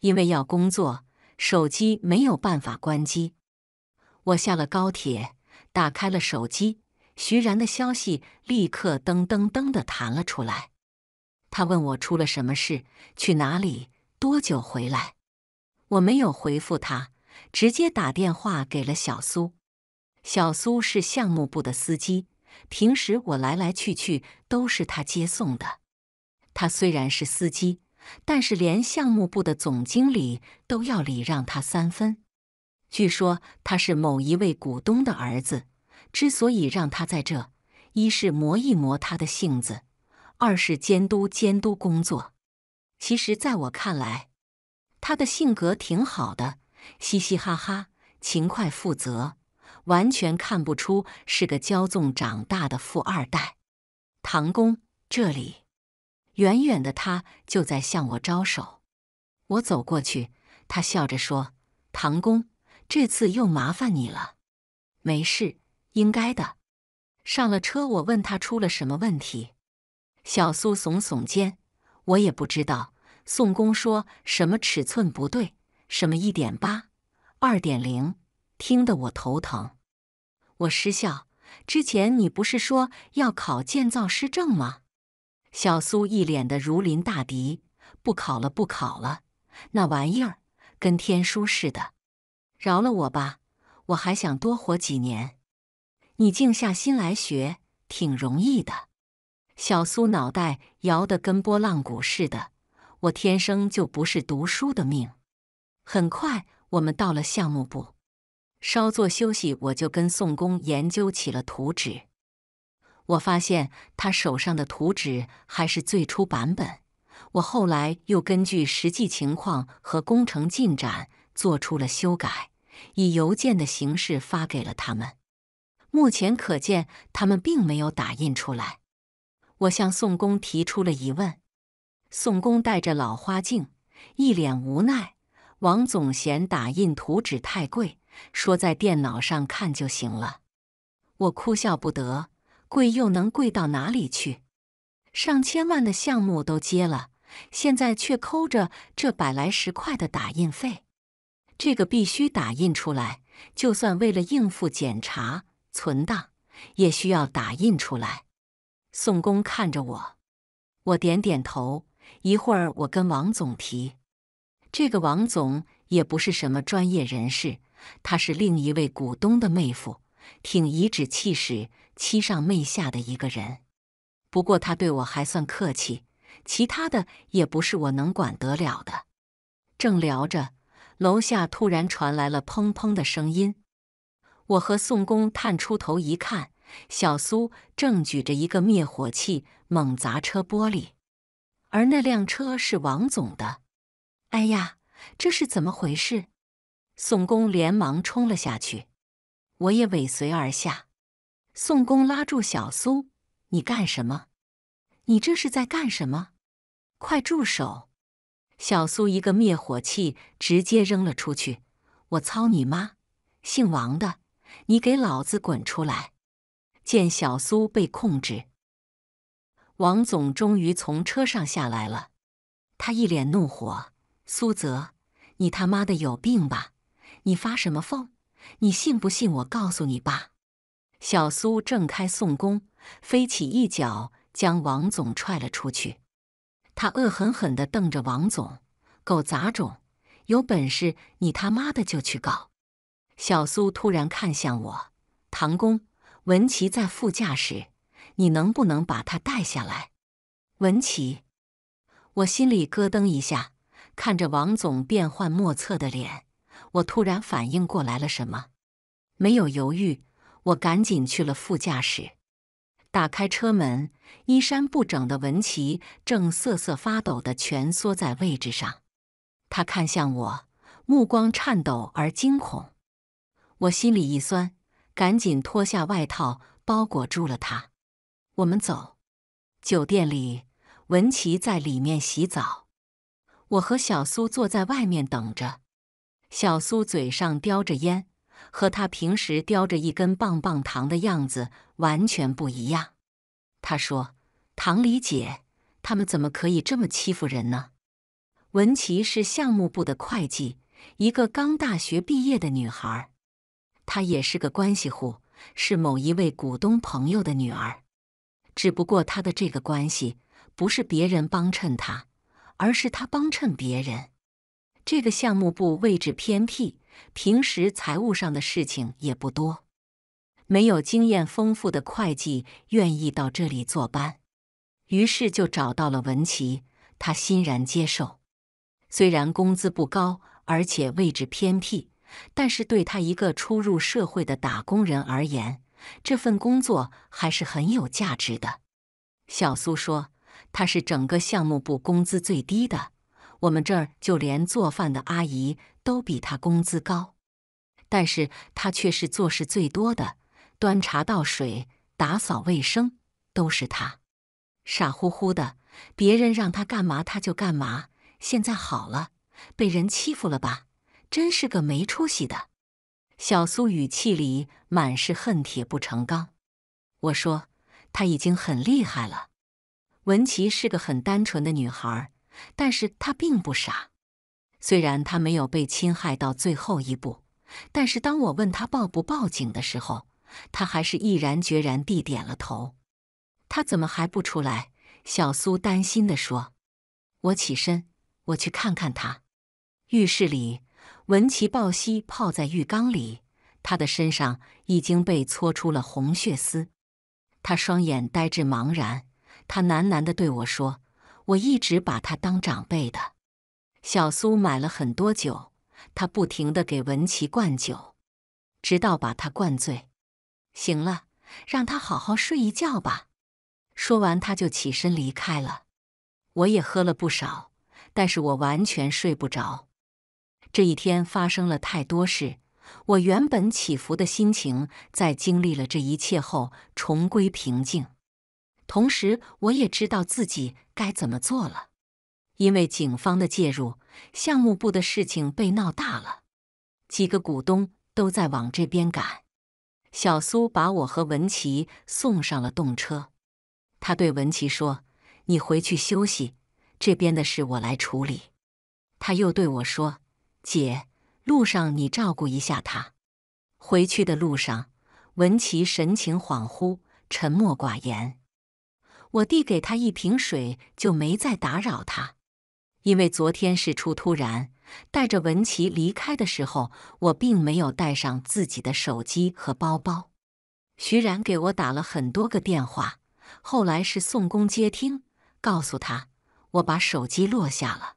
因为要工作，手机没有办法关机。我下了高铁。打开了手机，徐然的消息立刻噔噔噔的弹了出来。他问我出了什么事，去哪里，多久回来？我没有回复他，直接打电话给了小苏。小苏是项目部的司机，平时我来来去去都是他接送的。他虽然是司机，但是连项目部的总经理都要礼让他三分。据说他是某一位股东的儿子。之所以让他在这，一是磨一磨他的性子，二是监督监督工作。其实，在我看来，他的性格挺好的，嘻嘻哈哈，勤快负责，完全看不出是个骄纵长大的富二代。唐工，这里，远远的他就在向我招手。我走过去，他笑着说：“唐工。”这次又麻烦你了，没事，应该的。上了车，我问他出了什么问题，小苏耸耸肩，我也不知道。宋工说什么尺寸不对，什么一点八、二点零，听得我头疼。我失笑，之前你不是说要考建造师证吗？小苏一脸的如临大敌，不考了，不考了，那玩意儿跟天书似的。饶了我吧，我还想多活几年。你静下心来学，挺容易的。小苏脑袋摇得跟拨浪鼓似的，我天生就不是读书的命。很快，我们到了项目部，稍作休息，我就跟宋工研究起了图纸。我发现他手上的图纸还是最初版本，我后来又根据实际情况和工程进展。做出了修改，以邮件的形式发给了他们。目前可见，他们并没有打印出来。我向宋工提出了疑问，宋工戴着老花镜，一脸无奈。王总嫌打印图纸太贵，说在电脑上看就行了。我哭笑不得，贵又能贵到哪里去？上千万的项目都接了，现在却抠着这百来十块的打印费。这个必须打印出来，就算为了应付检查、存档，也需要打印出来。宋工看着我，我点点头。一会儿我跟王总提这个。王总也不是什么专业人士，他是另一位股东的妹夫，挺颐指气使、欺上媚下的一个人。不过他对我还算客气，其他的也不是我能管得了的。正聊着。楼下突然传来了砰砰的声音，我和宋工探出头一看，小苏正举着一个灭火器猛砸车玻璃，而那辆车是王总的。哎呀，这是怎么回事？宋工连忙冲了下去，我也尾随而下。宋工拉住小苏：“你干什么？你这是在干什么？快住手！”小苏一个灭火器直接扔了出去，我操你妈！姓王的，你给老子滚出来！见小苏被控制，王总终于从车上下来了，他一脸怒火：“苏泽，你他妈的有病吧？你发什么疯？你信不信我告诉你爸？”小苏正开宋公，飞起一脚将王总踹了出去。他恶狠狠地瞪着王总，狗杂种！有本事你他妈的就去告！小苏突然看向我，唐工，文琪在副驾驶，你能不能把他带下来？文琪，我心里咯噔一下，看着王总变幻莫测的脸，我突然反应过来了什么，没有犹豫，我赶紧去了副驾驶。打开车门，衣衫不整的文琪正瑟瑟发抖的蜷缩在位置上。他看向我，目光颤抖而惊恐。我心里一酸，赶紧脱下外套包裹住了他。我们走。酒店里，文琪在里面洗澡，我和小苏坐在外面等着。小苏嘴上叼着烟，和他平时叼着一根棒棒糖的样子。完全不一样，他说：“唐李姐，他们怎么可以这么欺负人呢？”文琪是项目部的会计，一个刚大学毕业的女孩，她也是个关系户，是某一位股东朋友的女儿。只不过她的这个关系不是别人帮衬她，而是她帮衬别人。这个项目部位置偏僻，平时财务上的事情也不多。没有经验丰富的会计愿意到这里坐班，于是就找到了文琪。他欣然接受。虽然工资不高，而且位置偏僻，但是对他一个初入社会的打工人而言，这份工作还是很有价值的。小苏说：“他是整个项目部工资最低的，我们这儿就连做饭的阿姨都比他工资高，但是他却是做事最多的。”端茶倒水、打扫卫生都是他，傻乎乎的，别人让他干嘛他就干嘛。现在好了，被人欺负了吧？真是个没出息的。小苏语气里满是恨铁不成钢。我说他已经很厉害了。文琪是个很单纯的女孩，但是她并不傻。虽然她没有被侵害到最后一步，但是当我问她报不报警的时候，他还是毅然决然地点了头。他怎么还不出来？小苏担心地说：“我起身，我去看看他。”浴室里，文奇抱膝泡在浴缸里，他的身上已经被搓出了红血丝。他双眼呆滞茫然，他喃喃地对我说：“我一直把他当长辈的。”小苏买了很多酒，他不停地给文奇灌酒，直到把他灌醉。行了，让他好好睡一觉吧。说完，他就起身离开了。我也喝了不少，但是我完全睡不着。这一天发生了太多事，我原本起伏的心情在经历了这一切后重归平静。同时，我也知道自己该怎么做了。因为警方的介入，项目部的事情被闹大了，几个股东都在往这边赶。小苏把我和文琪送上了动车，他对文琪说：“你回去休息，这边的事我来处理。”他又对我说：“姐，路上你照顾一下他。”回去的路上，文琪神情恍惚，沉默寡言。我递给他一瓶水，就没再打扰他，因为昨天事出突然。带着文琪离开的时候，我并没有带上自己的手机和包包。徐然给我打了很多个电话，后来是宋工接听，告诉他我把手机落下了。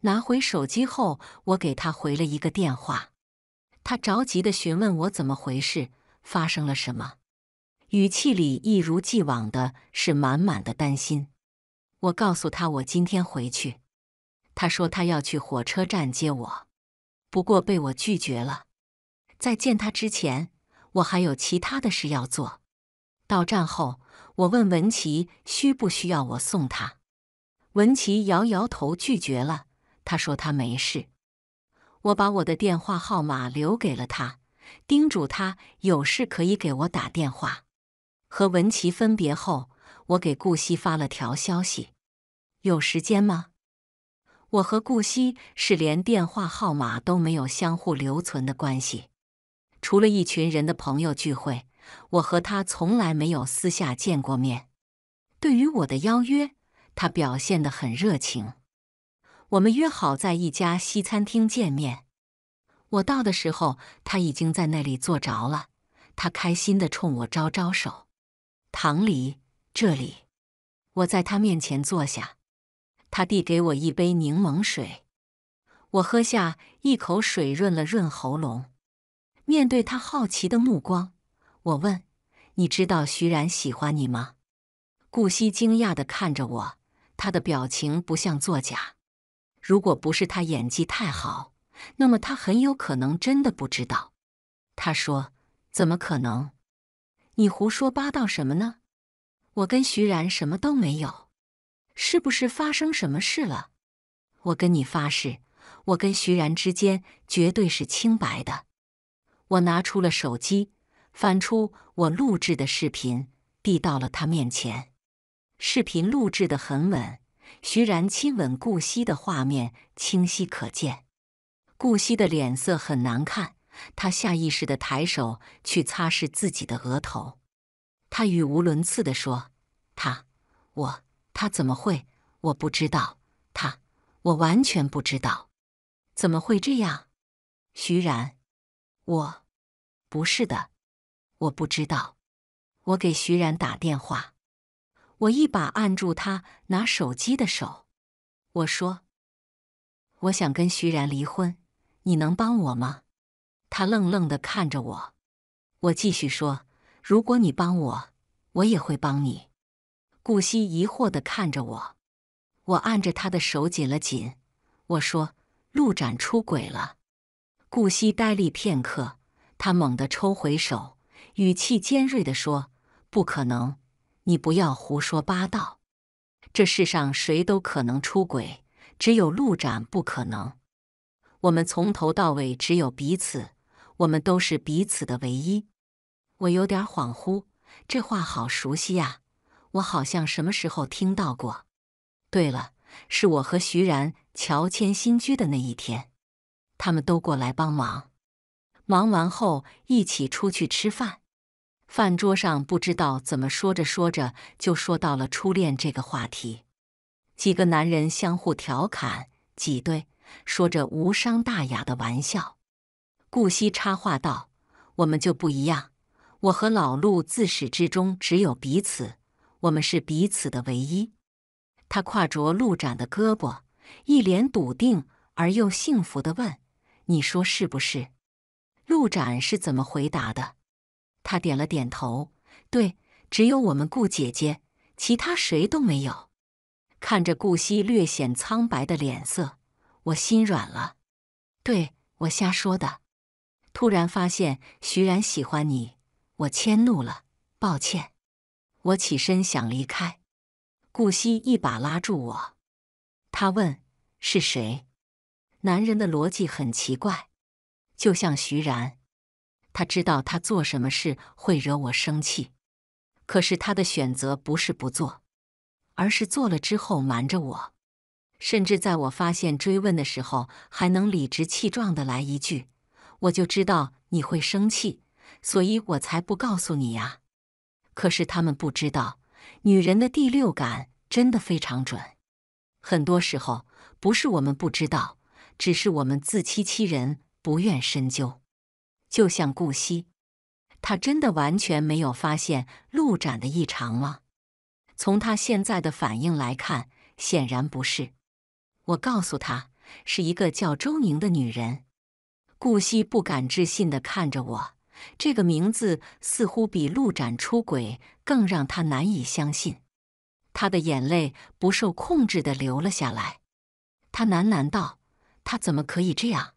拿回手机后，我给他回了一个电话，他着急的询问我怎么回事，发生了什么，语气里一如既往的是满满的担心。我告诉他我今天回去。他说他要去火车站接我，不过被我拒绝了。在见他之前，我还有其他的事要做。到站后，我问文琪需不需要我送他，文琪摇摇头拒绝了。他说他没事。我把我的电话号码留给了他，叮嘱他有事可以给我打电话。和文琪分别后，我给顾惜发了条消息：“有时间吗？”我和顾惜是连电话号码都没有相互留存的关系，除了一群人的朋友聚会，我和他从来没有私下见过面。对于我的邀约，他表现的很热情。我们约好在一家西餐厅见面。我到的时候，他已经在那里坐着了。他开心的冲我招招手：“唐离，这里。”我在他面前坐下。他递给我一杯柠檬水，我喝下一口水，润了润喉咙。面对他好奇的目光，我问：“你知道徐然喜欢你吗？”顾惜惊讶地看着我，他的表情不像作假。如果不是他演技太好，那么他很有可能真的不知道。他说：“怎么可能？你胡说八道什么呢？我跟徐然什么都没有。”是不是发生什么事了？我跟你发誓，我跟徐然之间绝对是清白的。我拿出了手机，翻出我录制的视频，递到了他面前。视频录制的很稳，徐然亲吻顾惜的画面清晰可见。顾惜的脸色很难看，他下意识的抬手去擦拭自己的额头。他语无伦次的说：“他，我。”他怎么会？我不知道，他，我完全不知道，怎么会这样？徐然，我，不是的，我不知道。我给徐然打电话，我一把按住他拿手机的手，我说：“我想跟徐然离婚，你能帮我吗？”他愣愣的看着我，我继续说：“如果你帮我，我也会帮你。”顾惜疑惑地看着我，我按着他的手紧了紧，我说：“陆展出轨了。”顾惜呆立片刻，他猛地抽回手，语气尖锐地说：“不可能！你不要胡说八道！这世上谁都可能出轨，只有陆展不可能。我们从头到尾只有彼此，我们都是彼此的唯一。”我有点恍惚，这话好熟悉呀。我好像什么时候听到过？对了，是我和徐然乔迁新居的那一天，他们都过来帮忙。忙完后一起出去吃饭，饭桌上不知道怎么说着说着就说到了初恋这个话题，几个男人相互调侃挤兑，说着无伤大雅的玩笑。顾惜插话道：“我们就不一样，我和老陆自始至终只有彼此。”我们是彼此的唯一。他挎着陆展的胳膊，一脸笃定而又幸福的问：“你说是不是？”陆展是怎么回答的？他点了点头，对，只有我们顾姐姐，其他谁都没有。看着顾惜略显苍白的脸色，我心软了。对我瞎说的。突然发现徐然喜欢你，我迁怒了，抱歉。我起身想离开，顾惜一把拉住我。他问：“是谁？”男人的逻辑很奇怪，就像徐然，他知道他做什么事会惹我生气，可是他的选择不是不做，而是做了之后瞒着我，甚至在我发现追问的时候，还能理直气壮的来一句：“我就知道你会生气，所以我才不告诉你呀。”可是他们不知道，女人的第六感真的非常准。很多时候不是我们不知道，只是我们自欺欺人，不愿深究。就像顾惜，他真的完全没有发现陆展的异常吗？从他现在的反应来看，显然不是。我告诉他，是一个叫周宁的女人。顾惜不敢置信的看着我。这个名字似乎比陆展出轨更让他难以相信，他的眼泪不受控制的流了下来。他喃喃道：“他怎么可以这样？”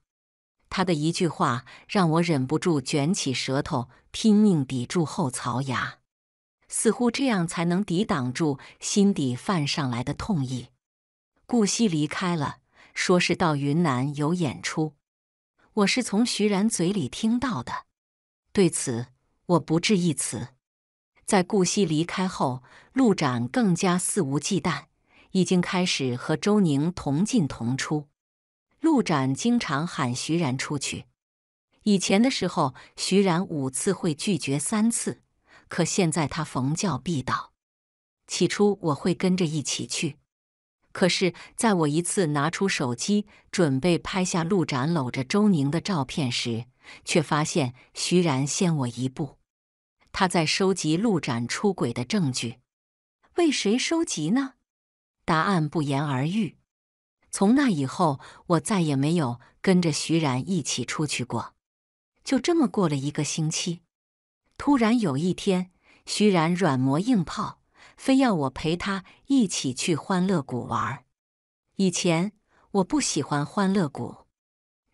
他的一句话让我忍不住卷起舌头，拼命抵住后槽牙，似乎这样才能抵挡住心底泛上来的痛意。顾惜离开了，说是到云南有演出，我是从徐然嘴里听到的。对此，我不置一词。在顾惜离开后，陆展更加肆无忌惮，已经开始和周宁同进同出。陆展经常喊徐然出去。以前的时候，徐然五次会拒绝三次，可现在他逢叫必到。起初我会跟着一起去，可是在我一次拿出手机准备拍下陆展搂着周宁的照片时。却发现徐然先我一步，他在收集陆展出轨的证据，为谁收集呢？答案不言而喻。从那以后，我再也没有跟着徐然一起出去过。就这么过了一个星期，突然有一天，徐然软磨硬泡，非要我陪他一起去欢乐谷玩。以前我不喜欢欢乐谷。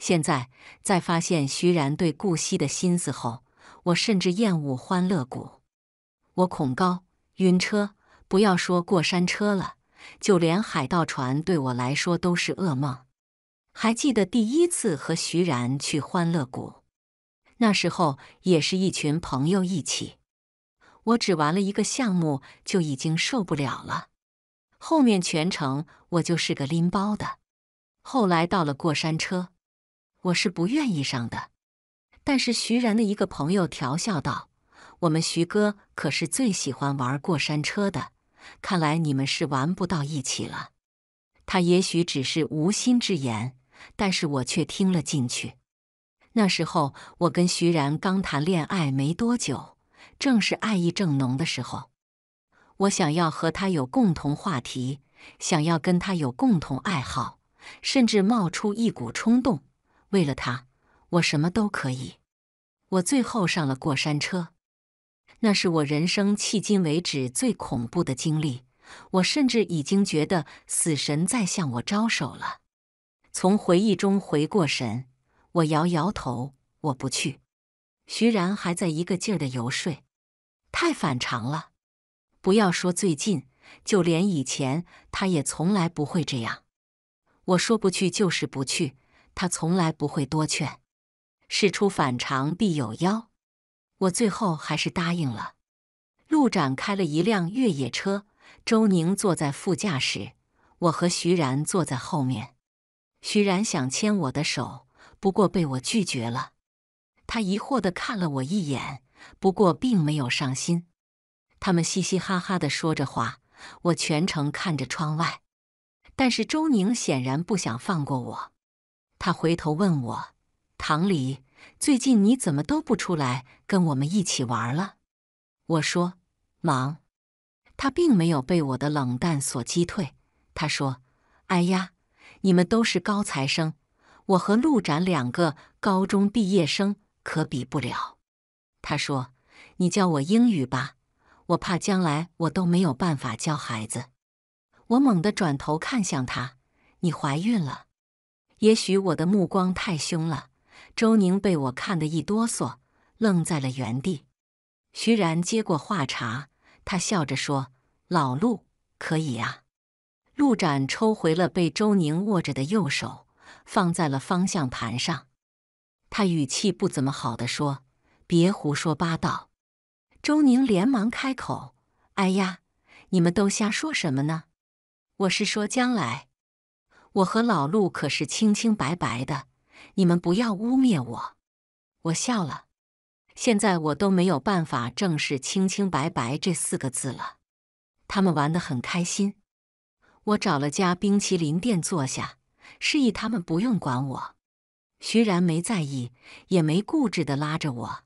现在在发现徐然对顾惜的心思后，我甚至厌恶欢乐谷。我恐高、晕车，不要说过山车了，就连海盗船对我来说都是噩梦。还记得第一次和徐然去欢乐谷，那时候也是一群朋友一起，我只玩了一个项目就已经受不了了，后面全程我就是个拎包的。后来到了过山车。我是不愿意上的，但是徐然的一个朋友调笑道：“我们徐哥可是最喜欢玩过山车的，看来你们是玩不到一起了。”他也许只是无心之言，但是我却听了进去。那时候我跟徐然刚谈恋爱没多久，正是爱意正浓的时候，我想要和他有共同话题，想要跟他有共同爱好，甚至冒出一股冲动。为了他，我什么都可以。我最后上了过山车，那是我人生迄今为止最恐怖的经历。我甚至已经觉得死神在向我招手了。从回忆中回过神，我摇摇头，我不去。徐然还在一个劲儿的游说，太反常了。不要说最近，就连以前，他也从来不会这样。我说不去就是不去。他从来不会多劝，事出反常必有妖。我最后还是答应了。陆展开了一辆越野车，周宁坐在副驾驶，我和徐然坐在后面。徐然想牵我的手，不过被我拒绝了。他疑惑的看了我一眼，不过并没有上心。他们嘻嘻哈哈的说着话，我全程看着窗外，但是周宁显然不想放过我。他回头问我：“唐丽，最近你怎么都不出来跟我们一起玩了？”我说：“忙。”他并没有被我的冷淡所击退。他说：“哎呀，你们都是高材生，我和陆展两个高中毕业生可比不了。”他说：“你教我英语吧，我怕将来我都没有办法教孩子。”我猛地转头看向他：“你怀孕了？”也许我的目光太凶了，周宁被我看得一哆嗦，愣在了原地。徐然接过话茬，他笑着说：“老陆，可以啊。”陆展抽回了被周宁握着的右手，放在了方向盘上。他语气不怎么好的说：“别胡说八道。”周宁连忙开口：“哎呀，你们都瞎说什么呢？我是说将来。”我和老陆可是清清白白的，你们不要污蔑我。我笑了，现在我都没有办法正视“清清白白”这四个字了。他们玩得很开心，我找了家冰淇淋店坐下，示意他们不用管我。徐然没在意，也没固执地拉着我，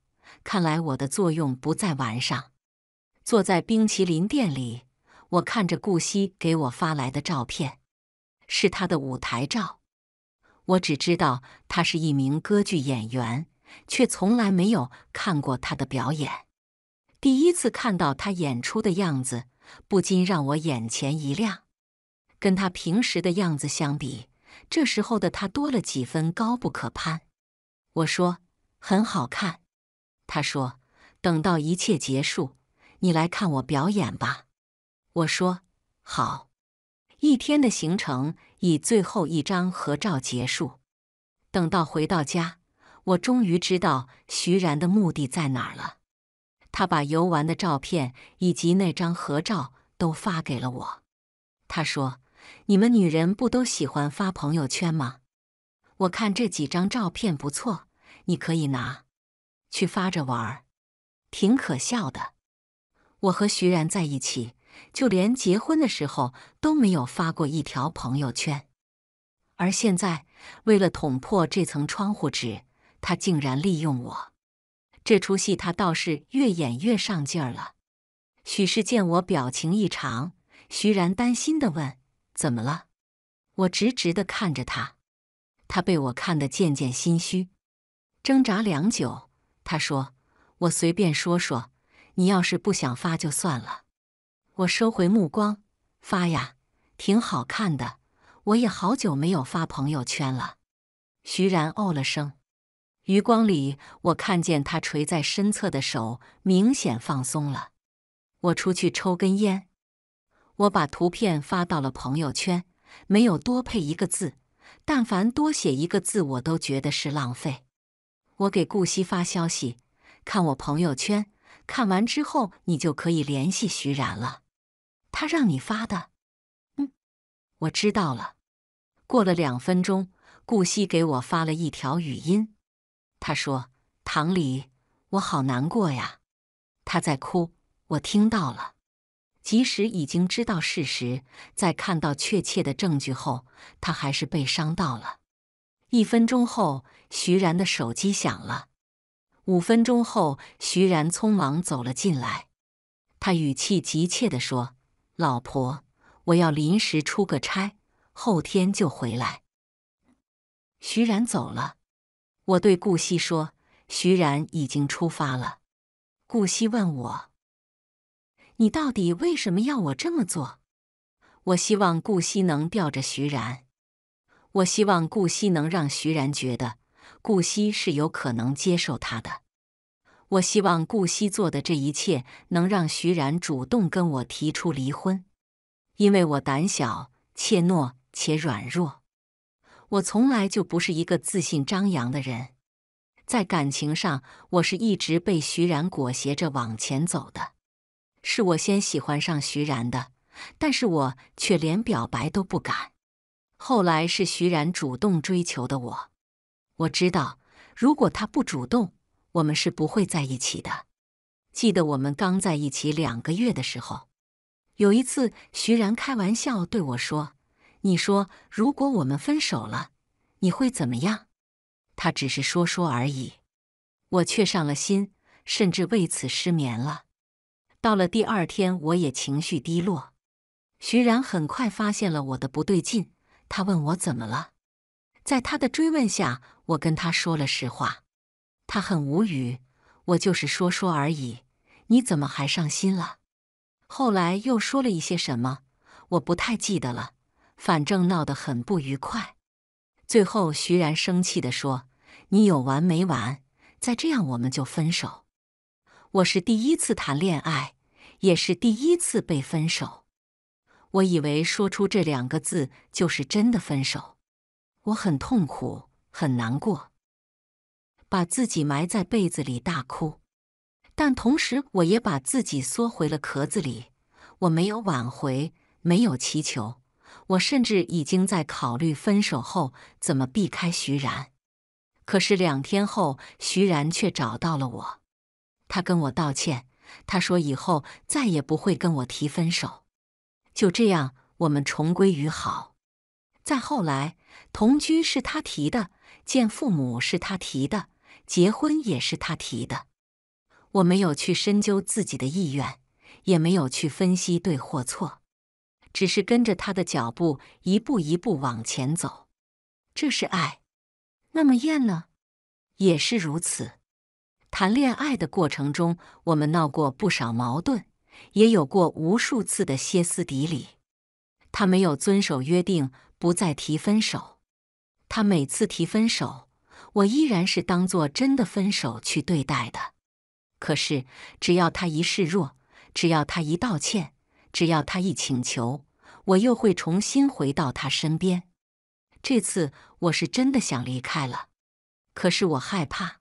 看来我的作用不在玩上。坐在冰淇淋店里，我看着顾惜给我发来的照片。是他的舞台照，我只知道他是一名歌剧演员，却从来没有看过他的表演。第一次看到他演出的样子，不禁让我眼前一亮。跟他平时的样子相比，这时候的他多了几分高不可攀。我说：“很好看。”他说：“等到一切结束，你来看我表演吧。”我说：“好。”一天的行程以最后一张合照结束。等到回到家，我终于知道徐然的目的在哪儿了。他把游玩的照片以及那张合照都发给了我。他说：“你们女人不都喜欢发朋友圈吗？我看这几张照片不错，你可以拿去发着玩儿，挺可笑的。”我和徐然在一起。就连结婚的时候都没有发过一条朋友圈，而现在为了捅破这层窗户纸，他竟然利用我。这出戏他倒是越演越上劲儿了。许是见我表情异常，徐然担心的问：“怎么了？”我直直的看着他，他被我看得渐渐心虚，挣扎良久，他说：“我随便说说，你要是不想发就算了。”我收回目光，发呀，挺好看的。我也好久没有发朋友圈了。徐然哦了声，余光里我看见他垂在身侧的手明显放松了。我出去抽根烟。我把图片发到了朋友圈，没有多配一个字。但凡多写一个字，我都觉得是浪费。我给顾惜发消息，看我朋友圈。看完之后，你就可以联系徐然了。他让你发的，嗯，我知道了。过了两分钟，顾惜给我发了一条语音，他说：“唐丽，我好难过呀。”他在哭，我听到了。即使已经知道事实，在看到确切的证据后，他还是被伤到了。一分钟后，徐然的手机响了。五分钟后，徐然匆忙走了进来，他语气急切的说。老婆，我要临时出个差，后天就回来。徐然走了，我对顾惜说：“徐然已经出发了。”顾惜问我：“你到底为什么要我这么做？”我希望顾惜能吊着徐然，我希望顾惜能让徐然觉得顾惜是有可能接受他的。我希望顾惜做的这一切能让徐然主动跟我提出离婚，因为我胆小、怯懦且软弱。我从来就不是一个自信张扬的人，在感情上，我是一直被徐然裹挟着往前走的。是我先喜欢上徐然的，但是我却连表白都不敢。后来是徐然主动追求的我。我知道，如果他不主动。我们是不会在一起的。记得我们刚在一起两个月的时候，有一次，徐然开玩笑对我说：“你说如果我们分手了，你会怎么样？”他只是说说而已，我却上了心，甚至为此失眠了。到了第二天，我也情绪低落。徐然很快发现了我的不对劲，他问我怎么了。在他的追问下，我跟他说了实话。他很无语，我就是说说而已，你怎么还上心了？后来又说了一些什么，我不太记得了。反正闹得很不愉快。最后，徐然生气的说：“你有完没完？再这样，我们就分手。”我是第一次谈恋爱，也是第一次被分手。我以为说出这两个字就是真的分手，我很痛苦，很难过。把自己埋在被子里大哭，但同时我也把自己缩回了壳子里。我没有挽回，没有祈求，我甚至已经在考虑分手后怎么避开徐然。可是两天后，徐然却找到了我，他跟我道歉，他说以后再也不会跟我提分手。就这样，我们重归于好。再后来，同居是他提的，见父母是他提的。结婚也是他提的，我没有去深究自己的意愿，也没有去分析对或错，只是跟着他的脚步一步一步往前走。这是爱，那么厌呢？也是如此。谈恋爱的过程中，我们闹过不少矛盾，也有过无数次的歇斯底里。他没有遵守约定，不再提分手。他每次提分手。我依然是当做真的分手去对待的，可是只要他一示弱，只要他一道歉，只要他一请求，我又会重新回到他身边。这次我是真的想离开了，可是我害怕，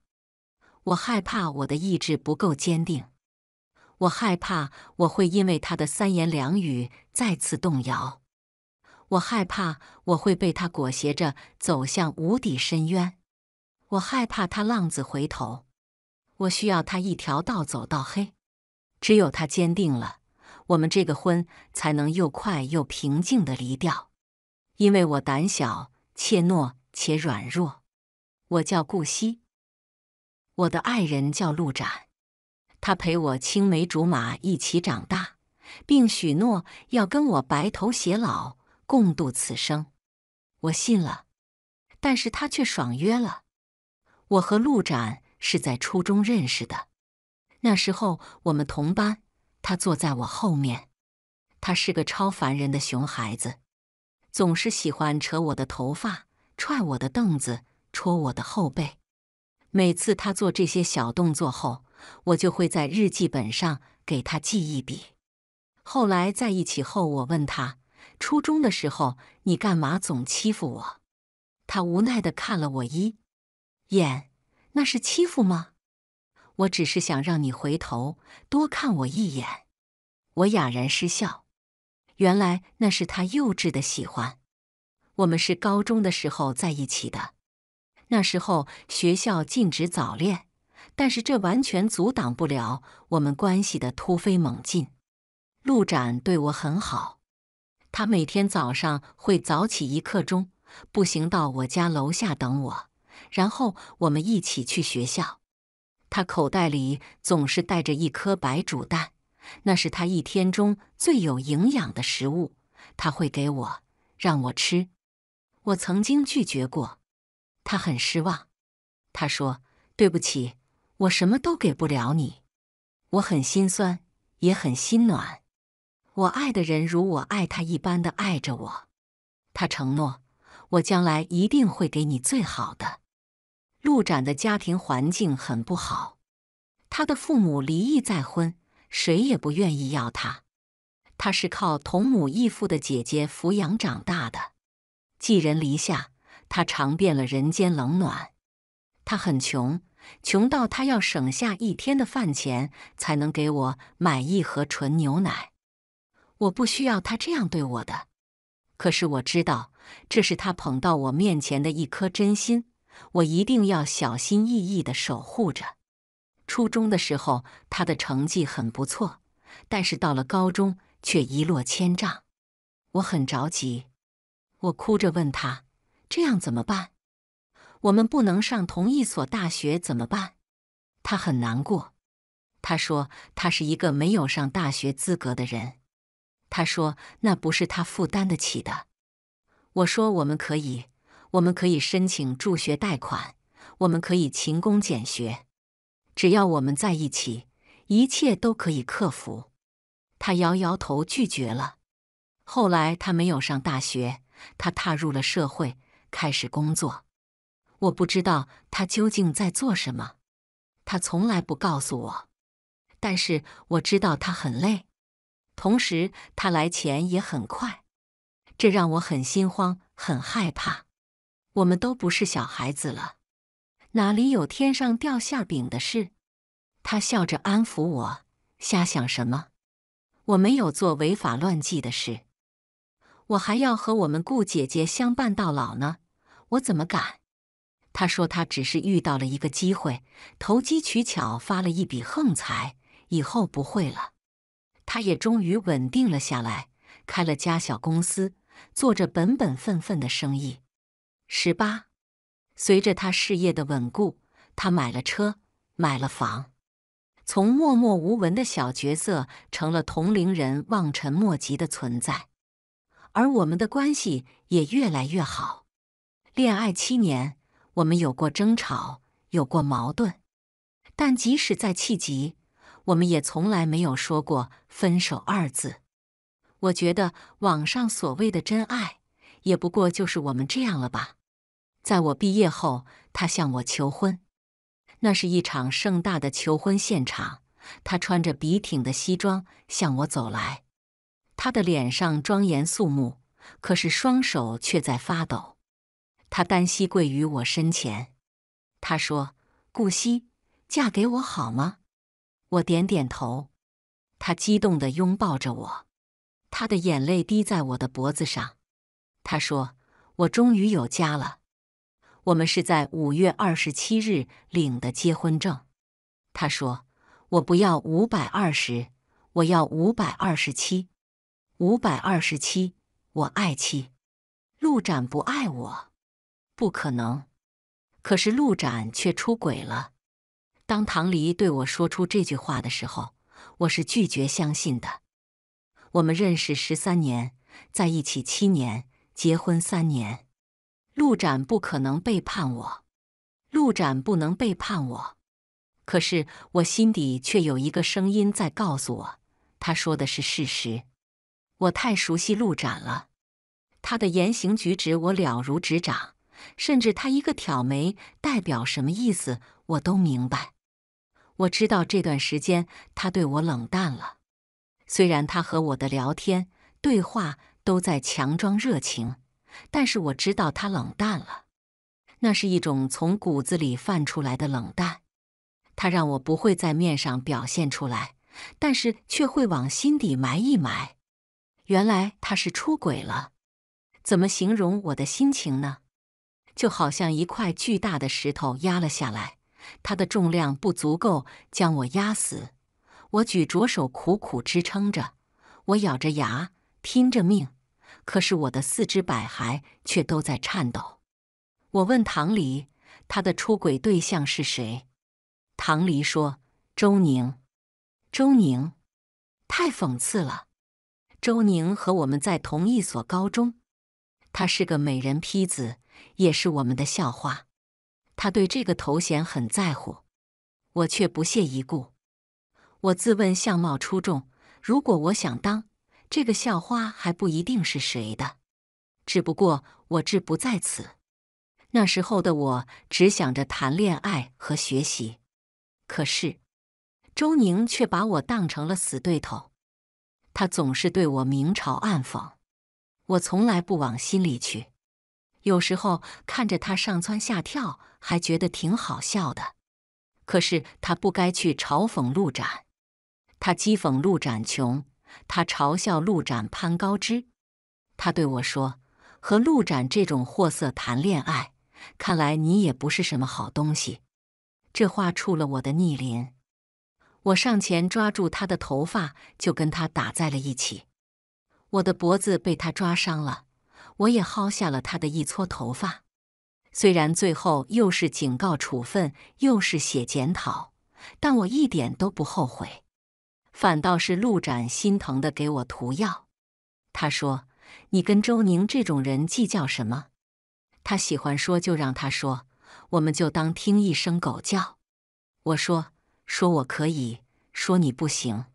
我害怕我的意志不够坚定，我害怕我会因为他的三言两语再次动摇，我害怕我会被他裹挟着走向无底深渊。我害怕他浪子回头，我需要他一条道走到黑。只有他坚定了，我们这个婚才能又快又平静的离掉。因为我胆小、怯懦且软弱。我叫顾惜，我的爱人叫陆展，他陪我青梅竹马一起长大，并许诺要跟我白头偕老、共度此生。我信了，但是他却爽约了。我和陆展是在初中认识的，那时候我们同班，他坐在我后面。他是个超烦人的熊孩子，总是喜欢扯我的头发、踹我的凳子、戳我的后背。每次他做这些小动作后，我就会在日记本上给他记一笔。后来在一起后，我问他，初中的时候你干嘛总欺负我？他无奈地看了我一。眼，那是欺负吗？我只是想让你回头多看我一眼。我哑然失笑，原来那是他幼稚的喜欢。我们是高中的时候在一起的，那时候学校禁止早恋，但是这完全阻挡不了我们关系的突飞猛进。陆展对我很好，他每天早上会早起一刻钟，步行到我家楼下等我。然后我们一起去学校。他口袋里总是带着一颗白煮蛋，那是他一天中最有营养的食物。他会给我，让我吃。我曾经拒绝过，他很失望。他说：“对不起，我什么都给不了你。”我很心酸，也很心暖。我爱的人如我爱他一般的爱着我。他承诺，我将来一定会给你最好的。陆展的家庭环境很不好，他的父母离异再婚，谁也不愿意要他。他是靠同母异父的姐姐抚养长大的，寄人篱下，他尝遍了人间冷暖。他很穷，穷到他要省下一天的饭钱才能给我买一盒纯牛奶。我不需要他这样对我的，可是我知道这是他捧到我面前的一颗真心。我一定要小心翼翼地守护着。初中的时候，他的成绩很不错，但是到了高中却一落千丈。我很着急，我哭着问他：“这样怎么办？我们不能上同一所大学怎么办？”他很难过，他说：“他是一个没有上大学资格的人。”他说：“那不是他负担得起的。”我说：“我们可以。”我们可以申请助学贷款，我们可以勤工俭学，只要我们在一起，一切都可以克服。他摇摇头拒绝了。后来他没有上大学，他踏入了社会，开始工作。我不知道他究竟在做什么，他从来不告诉我。但是我知道他很累，同时他来钱也很快，这让我很心慌，很害怕。我们都不是小孩子了，哪里有天上掉馅饼的事？他笑着安抚我：“瞎想什么？我没有做违法乱纪的事，我还要和我们顾姐姐相伴到老呢。我怎么敢？”他说：“他只是遇到了一个机会，投机取巧发了一笔横财，以后不会了。”他也终于稳定了下来，开了家小公司，做着本本分分的生意。十八，随着他事业的稳固，他买了车，买了房，从默默无闻的小角色成了同龄人望尘莫及的存在。而我们的关系也越来越好。恋爱七年，我们有过争吵，有过矛盾，但即使在气急，我们也从来没有说过分手二字。我觉得网上所谓的真爱，也不过就是我们这样了吧。在我毕业后，他向我求婚。那是一场盛大的求婚现场。他穿着笔挺的西装向我走来，他的脸上庄严肃穆，可是双手却在发抖。他单膝跪于我身前，他说：“顾惜，嫁给我好吗？”我点点头。他激动地拥抱着我，他的眼泪滴在我的脖子上。他说：“我终于有家了。”我们是在五月二十七日领的结婚证。他说：“我不要五百二十，我要五百二十七，五百二十七，我爱妻。陆展不爱我，不可能。可是陆展却出轨了。当唐离对我说出这句话的时候，我是拒绝相信的。我们认识十三年，在一起七年，结婚三年。陆展不可能背叛我，陆展不能背叛我。可是我心底却有一个声音在告诉我，他说的是事实。我太熟悉陆展了，他的言行举止我了如指掌，甚至他一个挑眉代表什么意思我都明白。我知道这段时间他对我冷淡了，虽然他和我的聊天对话都在强装热情。但是我知道他冷淡了，那是一种从骨子里泛出来的冷淡，他让我不会在面上表现出来，但是却会往心底埋一埋。原来他是出轨了，怎么形容我的心情呢？就好像一块巨大的石头压了下来，它的重量不足够将我压死，我举着手苦苦支撑着，我咬着牙，拼着命。可是我的四肢百骸却都在颤抖。我问唐离，他的出轨对象是谁？”唐离说：“周宁。”周宁，太讽刺了。周宁和我们在同一所高中，他是个美人坯子，也是我们的校花。他对这个头衔很在乎，我却不屑一顾。我自问相貌出众，如果我想当……这个校花还不一定是谁的，只不过我志不在此。那时候的我只想着谈恋爱和学习，可是周宁却把我当成了死对头。他总是对我明嘲暗讽，我从来不往心里去。有时候看着他上蹿下跳，还觉得挺好笑的。可是他不该去嘲讽陆展，他讥讽陆展穷。他嘲笑陆展攀高枝，他对我说：“和陆展这种货色谈恋爱，看来你也不是什么好东西。”这话触了我的逆鳞，我上前抓住他的头发，就跟他打在了一起。我的脖子被他抓伤了，我也薅下了他的一撮头发。虽然最后又是警告处分，又是写检讨，但我一点都不后悔。反倒是陆展心疼的给我涂药，他说：“你跟周宁这种人计较什么？他喜欢说就让他说，我们就当听一声狗叫。”我说：“说我可以说你不行。”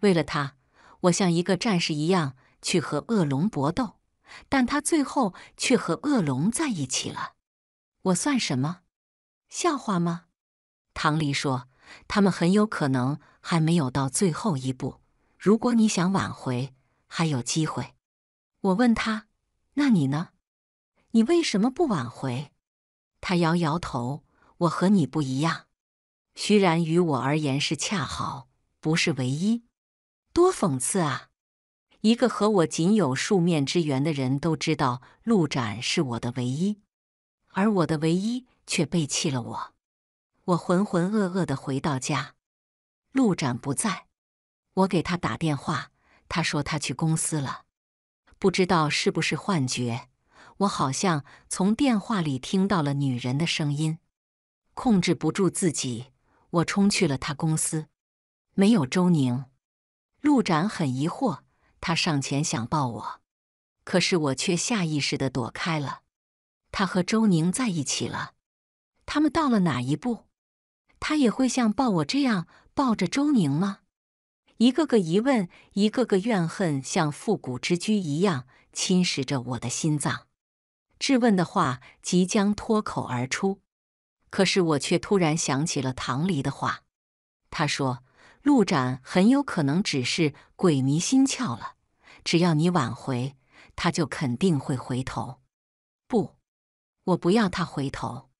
为了他，我像一个战士一样去和恶龙搏斗，但他最后却和恶龙在一起了。我算什么？笑话吗？唐离说。他们很有可能还没有到最后一步。如果你想挽回，还有机会。我问他：“那你呢？你为什么不挽回？”他摇摇头：“我和你不一样。徐然于我而言是恰好，不是唯一。多讽刺啊！一个和我仅有数面之缘的人都知道陆展是我的唯一，而我的唯一却背弃了我。”我浑浑噩噩的回到家，陆展不在，我给他打电话，他说他去公司了。不知道是不是幻觉，我好像从电话里听到了女人的声音，控制不住自己，我冲去了他公司，没有周宁，陆展很疑惑，他上前想抱我，可是我却下意识的躲开了。他和周宁在一起了，他们到了哪一步？他也会像抱我这样抱着周宁吗？一个个疑问，一个个怨恨，像复古之驹一样侵蚀着我的心脏。质问的话即将脱口而出，可是我却突然想起了唐离的话。他说：“陆展很有可能只是鬼迷心窍了，只要你挽回，他就肯定会回头。”不，我不要他回头。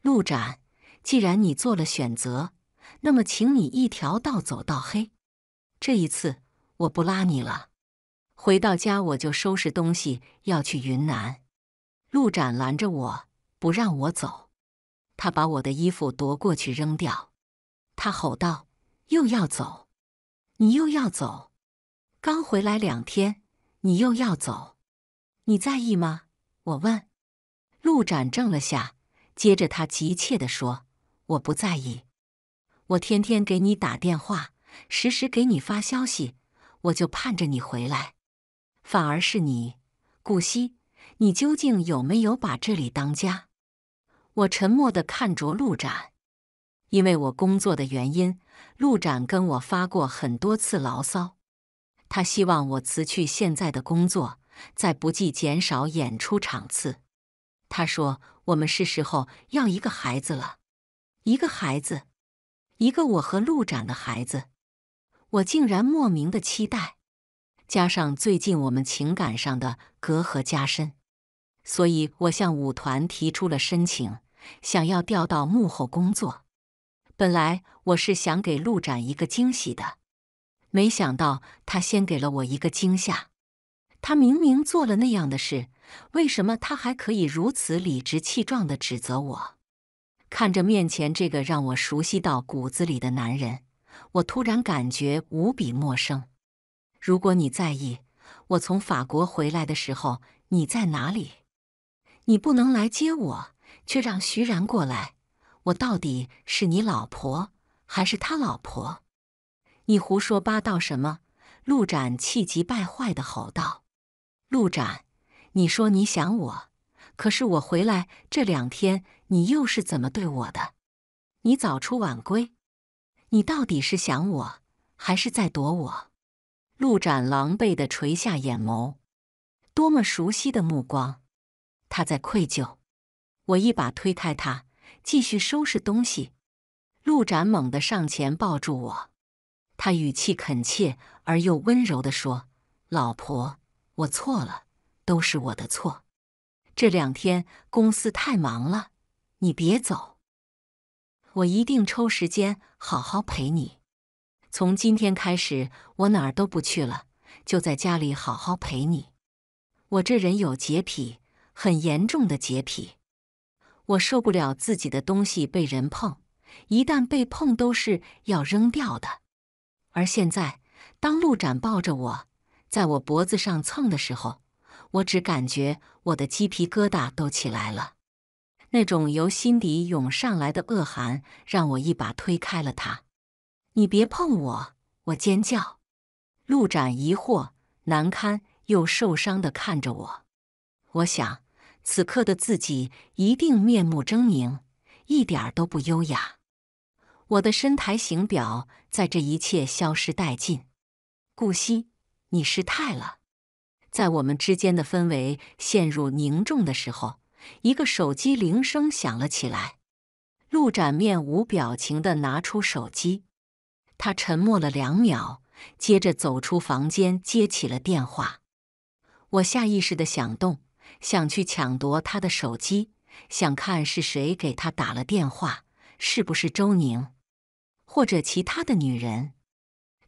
陆展。既然你做了选择，那么请你一条道走到黑。这一次我不拉你了。回到家我就收拾东西要去云南。陆展拦着我，不让我走。他把我的衣服夺过去扔掉，他吼道：“又要走？你又要走？刚回来两天，你又要走？你在意吗？”我问。陆展怔了下，接着他急切地说。我不在意，我天天给你打电话，时时给你发消息，我就盼着你回来。反而是你，顾惜，你究竟有没有把这里当家？我沉默的看着陆展，因为我工作的原因，陆展跟我发过很多次牢骚。他希望我辞去现在的工作，再不计减少演出场次。他说，我们是时候要一个孩子了。一个孩子，一个我和陆展的孩子，我竟然莫名的期待。加上最近我们情感上的隔阂加深，所以我向舞团提出了申请，想要调到幕后工作。本来我是想给陆展一个惊喜的，没想到他先给了我一个惊吓。他明明做了那样的事，为什么他还可以如此理直气壮的指责我？看着面前这个让我熟悉到骨子里的男人，我突然感觉无比陌生。如果你在意，我从法国回来的时候，你在哪里？你不能来接我，却让徐然过来。我到底是你老婆，还是他老婆？你胡说八道什么？陆展气急败坏的吼道：“陆展，你说你想我，可是我回来这两天。”你又是怎么对我的？你早出晚归，你到底是想我，还是在躲我？陆展狼狈的垂下眼眸，多么熟悉的目光，他在愧疚。我一把推开他，继续收拾东西。陆展猛地上前抱住我，他语气恳切而又温柔的说：“老婆，我错了，都是我的错。这两天公司太忙了。”你别走，我一定抽时间好好陪你。从今天开始，我哪儿都不去了，就在家里好好陪你。我这人有洁癖，很严重的洁癖，我受不了自己的东西被人碰，一旦被碰都是要扔掉的。而现在，当陆展抱着我，在我脖子上蹭的时候，我只感觉我的鸡皮疙瘩都起来了。那种由心底涌上来的恶寒，让我一把推开了他。“你别碰我！”我尖叫。陆展疑惑、难堪又受伤的看着我。我想，此刻的自己一定面目狰狞，一点都不优雅。我的身台形表在这一切消失殆尽。顾惜，你失态了。在我们之间的氛围陷入凝重的时候。一个手机铃声响了起来，陆展面无表情的拿出手机，他沉默了两秒，接着走出房间接起了电话。我下意识的想动，想去抢夺他的手机，想看是谁给他打了电话，是不是周宁或者其他的女人，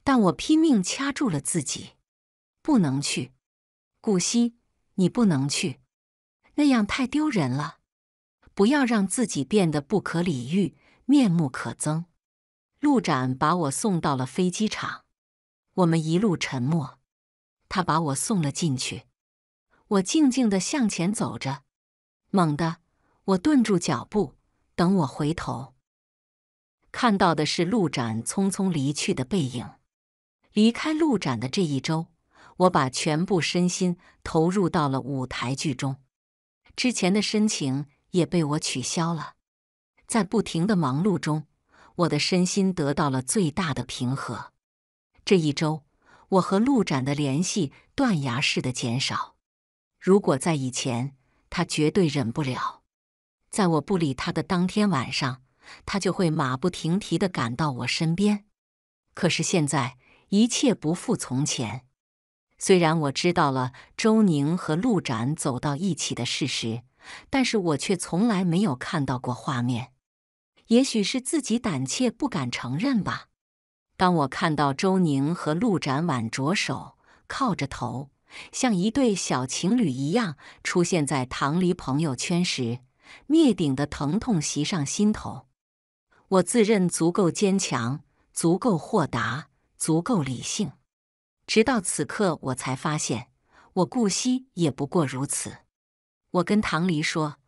但我拼命掐住了自己，不能去。顾惜，你不能去。那样太丢人了，不要让自己变得不可理喻、面目可憎。陆展把我送到了飞机场，我们一路沉默。他把我送了进去，我静静地向前走着。猛地，我顿住脚步。等我回头，看到的是陆展匆匆离去的背影。离开陆展的这一周，我把全部身心投入到了舞台剧中。之前的申请也被我取消了，在不停的忙碌中，我的身心得到了最大的平和。这一周，我和陆展的联系断崖式的减少。如果在以前，他绝对忍不了。在我不理他的当天晚上，他就会马不停蹄地赶到我身边。可是现在，一切不复从前。虽然我知道了周宁和陆展走到一起的事实，但是我却从来没有看到过画面。也许是自己胆怯不敢承认吧。当我看到周宁和陆展挽着手、靠着头，像一对小情侣一样出现在唐离朋友圈时，灭顶的疼痛袭上心头。我自认足够坚强，足够豁达，足够理性。直到此刻，我才发现，我顾惜也不过如此。我跟唐离说：“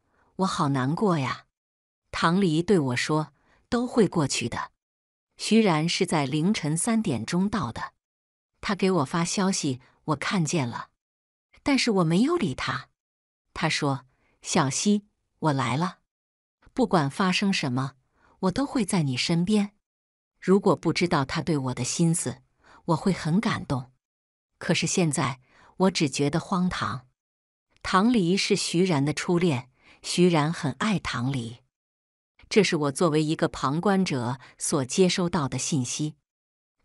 我好难过呀。”唐离对我说：“都会过去的。”徐然是在凌晨三点钟到的，他给我发消息，我看见了，但是我没有理他。他说：“小溪，我来了，不管发生什么，我都会在你身边。如果不知道他对我的心思，我会很感动。”可是现在，我只觉得荒唐。唐离是徐然的初恋，徐然很爱唐离，这是我作为一个旁观者所接收到的信息。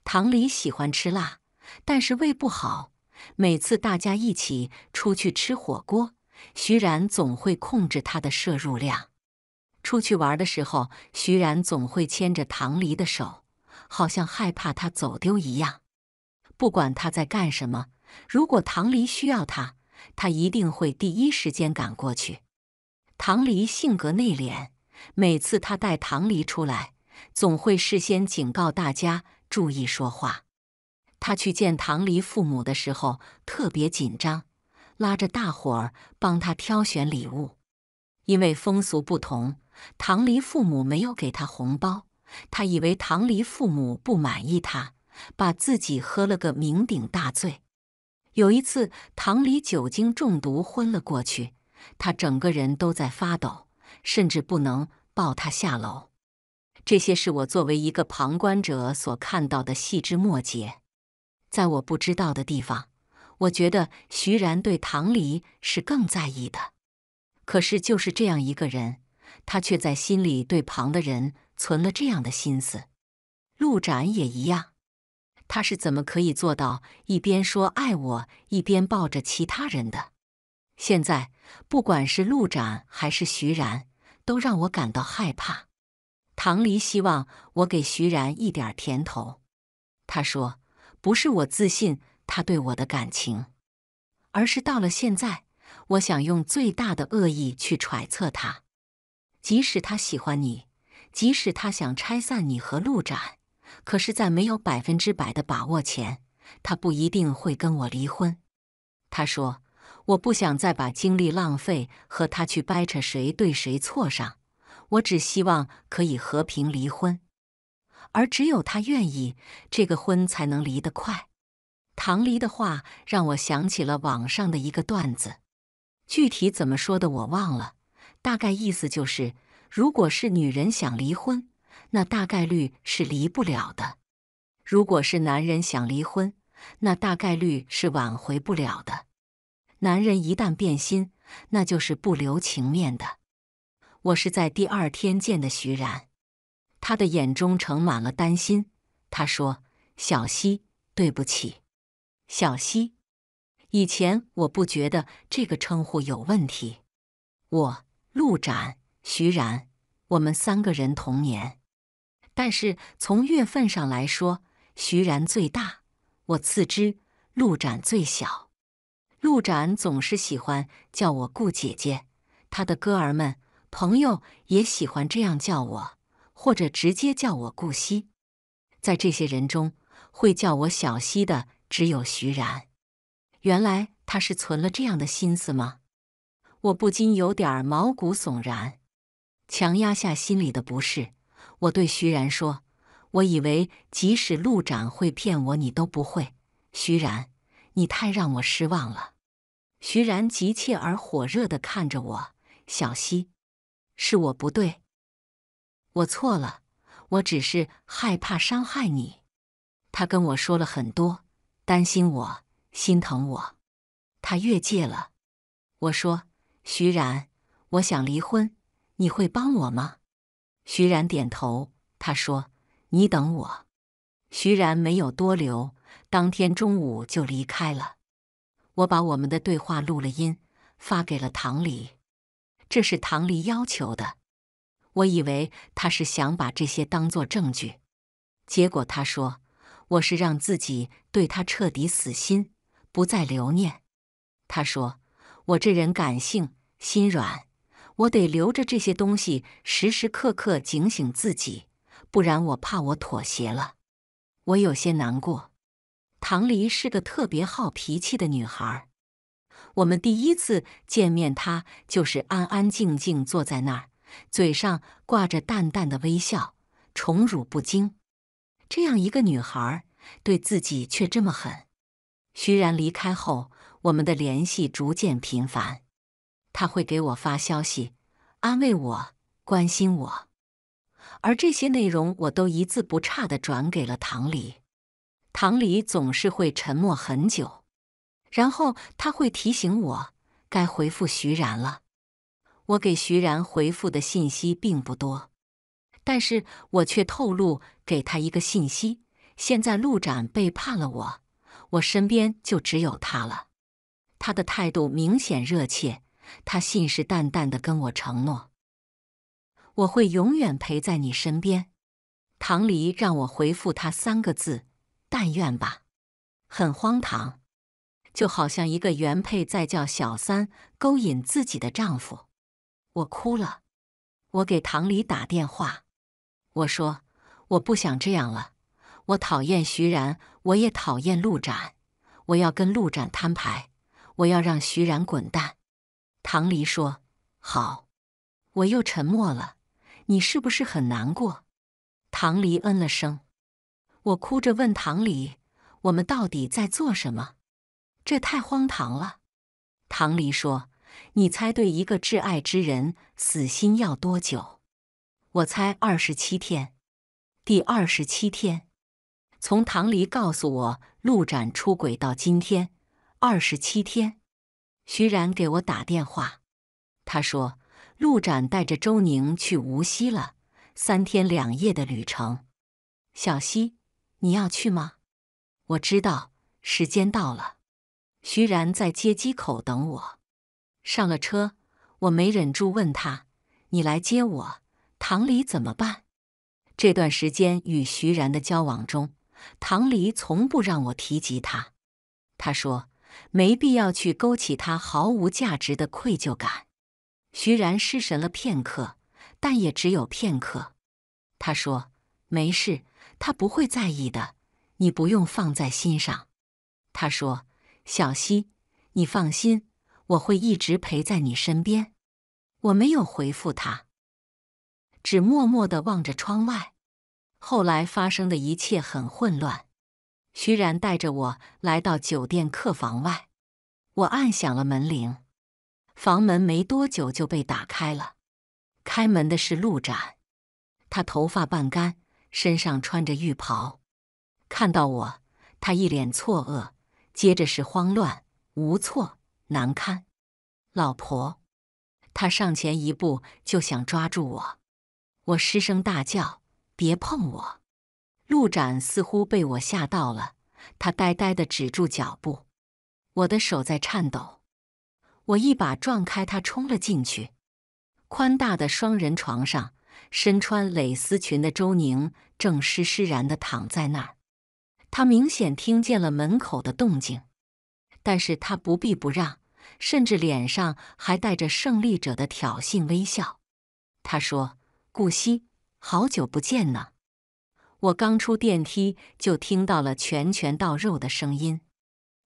唐离喜欢吃辣，但是胃不好，每次大家一起出去吃火锅，徐然总会控制他的摄入量。出去玩的时候，徐然总会牵着唐离的手，好像害怕他走丢一样。不管他在干什么，如果唐离需要他，他一定会第一时间赶过去。唐离性格内敛，每次他带唐离出来，总会事先警告大家注意说话。他去见唐离父母的时候特别紧张，拉着大伙儿帮他挑选礼物。因为风俗不同，唐离父母没有给他红包，他以为唐离父母不满意他。把自己喝了个酩酊大醉。有一次，唐离酒精中毒昏了过去，他整个人都在发抖，甚至不能抱他下楼。这些是我作为一个旁观者所看到的细枝末节。在我不知道的地方，我觉得徐然对唐离是更在意的。可是就是这样一个人，他却在心里对旁的人存了这样的心思。陆展也一样。他是怎么可以做到一边说爱我，一边抱着其他人的？现在不管是陆展还是徐然，都让我感到害怕。唐离希望我给徐然一点甜头。他说：“不是我自信他对我的感情，而是到了现在，我想用最大的恶意去揣测他。即使他喜欢你，即使他想拆散你和陆展。”可是，在没有百分之百的把握前，他不一定会跟我离婚。他说：“我不想再把精力浪费和他去掰扯谁对谁错上，我只希望可以和平离婚，而只有他愿意，这个婚才能离得快。”唐离的话让我想起了网上的一个段子，具体怎么说的我忘了，大概意思就是：如果是女人想离婚。那大概率是离不了的。如果是男人想离婚，那大概率是挽回不了的。男人一旦变心，那就是不留情面的。我是在第二天见的徐然，他的眼中盛满了担心。他说：“小溪，对不起，小溪。以前我不觉得这个称呼有问题。我陆展、徐然，我们三个人同年。”但是从月份上来说，徐然最大，我次之，陆展最小。陆展总是喜欢叫我顾姐姐，他的哥儿们、朋友也喜欢这样叫我，或者直接叫我顾惜。在这些人中，会叫我小溪的只有徐然。原来他是存了这样的心思吗？我不禁有点毛骨悚然，强压下心里的不适。我对徐然说：“我以为即使陆展会骗我，你都不会。”徐然，你太让我失望了。徐然急切而火热地看着我：“小希，是我不对，我错了，我只是害怕伤害你。”他跟我说了很多，担心我，心疼我。他越界了。我说：“徐然，我想离婚，你会帮我吗？”徐然点头，他说：“你等我。”徐然没有多留，当天中午就离开了。我把我们的对话录了音，发给了唐黎。这是唐黎要求的。我以为他是想把这些当做证据，结果他说：“我是让自己对他彻底死心，不再留念。”他说：“我这人感性，心软。”我得留着这些东西，时时刻刻警醒自己，不然我怕我妥协了。我有些难过。唐离是个特别好脾气的女孩儿。我们第一次见面，她就是安安静静坐在那儿，嘴上挂着淡淡的微笑，宠辱不惊。这样一个女孩儿，对自己却这么狠。徐然离开后，我们的联系逐渐频繁。他会给我发消息，安慰我，关心我，而这些内容我都一字不差的转给了唐离。唐离总是会沉默很久，然后他会提醒我该回复徐然了。我给徐然回复的信息并不多，但是我却透露给他一个信息：现在陆展背叛了我，我身边就只有他了。他的态度明显热切。他信誓旦旦地跟我承诺：“我会永远陪在你身边。”唐离让我回复他三个字：“但愿吧。”很荒唐，就好像一个原配在叫小三勾引自己的丈夫。我哭了。我给唐离打电话，我说：“我不想这样了。我讨厌徐然，我也讨厌陆展。我要跟陆展摊牌，我要让徐然滚蛋。”唐离说：“好。”我又沉默了。你是不是很难过？唐离嗯了声。我哭着问唐离：“我们到底在做什么？这太荒唐了。”唐离说：“你猜对，一个挚爱之人死心要多久？”我猜二十七天。第二十七天，从唐离告诉我陆展出轨到今天，二十七天。徐然给我打电话，他说：“陆展带着周宁去无锡了，三天两夜的旅程。小溪，你要去吗？”我知道时间到了，徐然在接机口等我。上了车，我没忍住问他：“你来接我，唐离怎么办？”这段时间与徐然的交往中，唐离从不让我提及他。他说。没必要去勾起他毫无价值的愧疚感。徐然失神了片刻，但也只有片刻。他说：“没事，他不会在意的，你不用放在心上。”他说：“小溪，你放心，我会一直陪在你身边。”我没有回复他，只默默地望着窗外。后来发生的一切很混乱。徐然带着我来到酒店客房外，我按响了门铃，房门没多久就被打开了。开门的是陆展，他头发半干，身上穿着浴袍。看到我，他一脸错愕，接着是慌乱、无措、难堪。老婆，他上前一步就想抓住我，我失声大叫：“别碰我！”陆展似乎被我吓到了，他呆呆的止住脚步。我的手在颤抖，我一把撞开他，冲了进去。宽大的双人床上，身穿蕾丝裙的周宁正施施然的躺在那儿。他明显听见了门口的动静，但是他不避不让，甚至脸上还带着胜利者的挑衅微笑。他说：“顾惜，好久不见呢。”我刚出电梯，就听到了拳拳到肉的声音。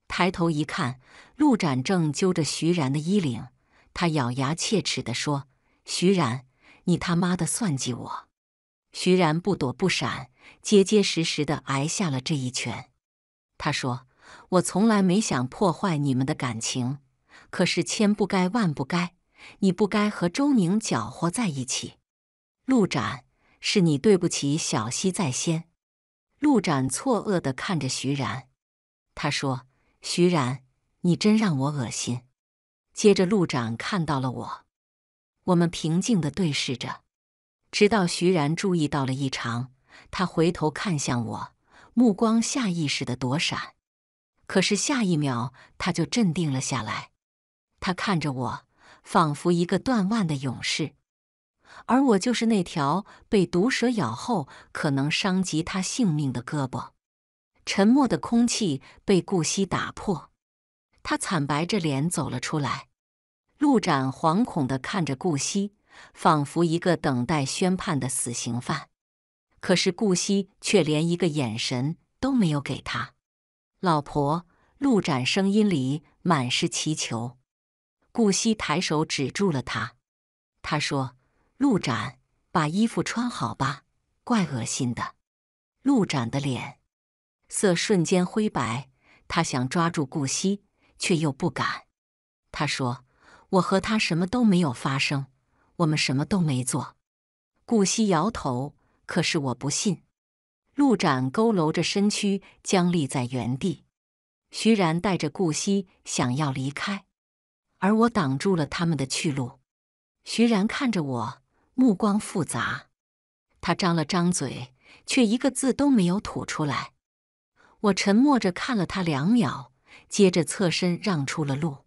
抬头一看，陆展正揪着徐然的衣领，他咬牙切齿地说：“徐然，你他妈的算计我！”徐然不躲不闪，结结实实的挨下了这一拳。他说：“我从来没想破坏你们的感情，可是千不该万不该，你不该和周宁搅和在一起。”陆展。是你对不起小溪在先，陆展错愕的看着徐然，他说：“徐然，你真让我恶心。”接着，陆展看到了我，我们平静的对视着，直到徐然注意到了异常，他回头看向我，目光下意识的躲闪，可是下一秒他就镇定了下来，他看着我，仿佛一个断腕的勇士。而我就是那条被毒蛇咬后可能伤及他性命的胳膊。沉默的空气被顾惜打破，他惨白着脸走了出来。陆展惶恐的看着顾惜，仿佛一个等待宣判的死刑犯。可是顾惜却连一个眼神都没有给他。老婆，陆展声音里满是祈求。顾惜抬手止住了他。他说。陆展，把衣服穿好吧，怪恶心的。陆展的脸色瞬间灰白，他想抓住顾惜，却又不敢。他说：“我和他什么都没有发生，我们什么都没做。”顾惜摇头，可是我不信。陆展佝偻着身躯，僵立在原地。徐然带着顾惜想要离开，而我挡住了他们的去路。徐然看着我。目光复杂，他张了张嘴，却一个字都没有吐出来。我沉默着看了他两秒，接着侧身让出了路。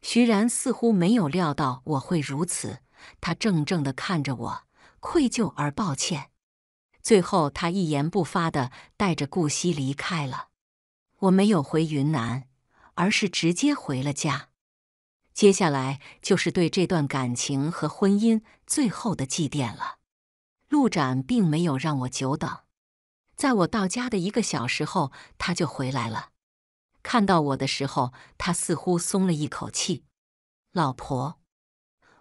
徐然似乎没有料到我会如此，他怔怔的看着我，愧疚而抱歉。最后，他一言不发的带着顾惜离开了。我没有回云南，而是直接回了家。接下来就是对这段感情和婚姻最后的祭奠了。陆展并没有让我久等，在我到家的一个小时后，他就回来了。看到我的时候，他似乎松了一口气。老婆，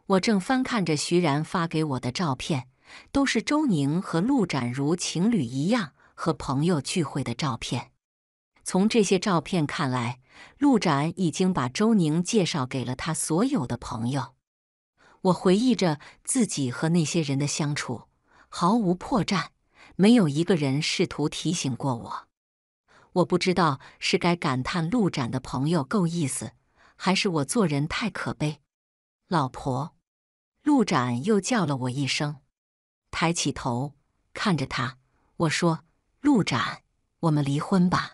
我正翻看着徐然发给我的照片，都是周宁和陆展如情侣一样和朋友聚会的照片。从这些照片看来。陆展已经把周宁介绍给了他所有的朋友。我回忆着自己和那些人的相处，毫无破绽，没有一个人试图提醒过我。我不知道是该感叹陆展的朋友够意思，还是我做人太可悲。老婆，陆展又叫了我一声，抬起头看着他，我说：“陆展，我们离婚吧。”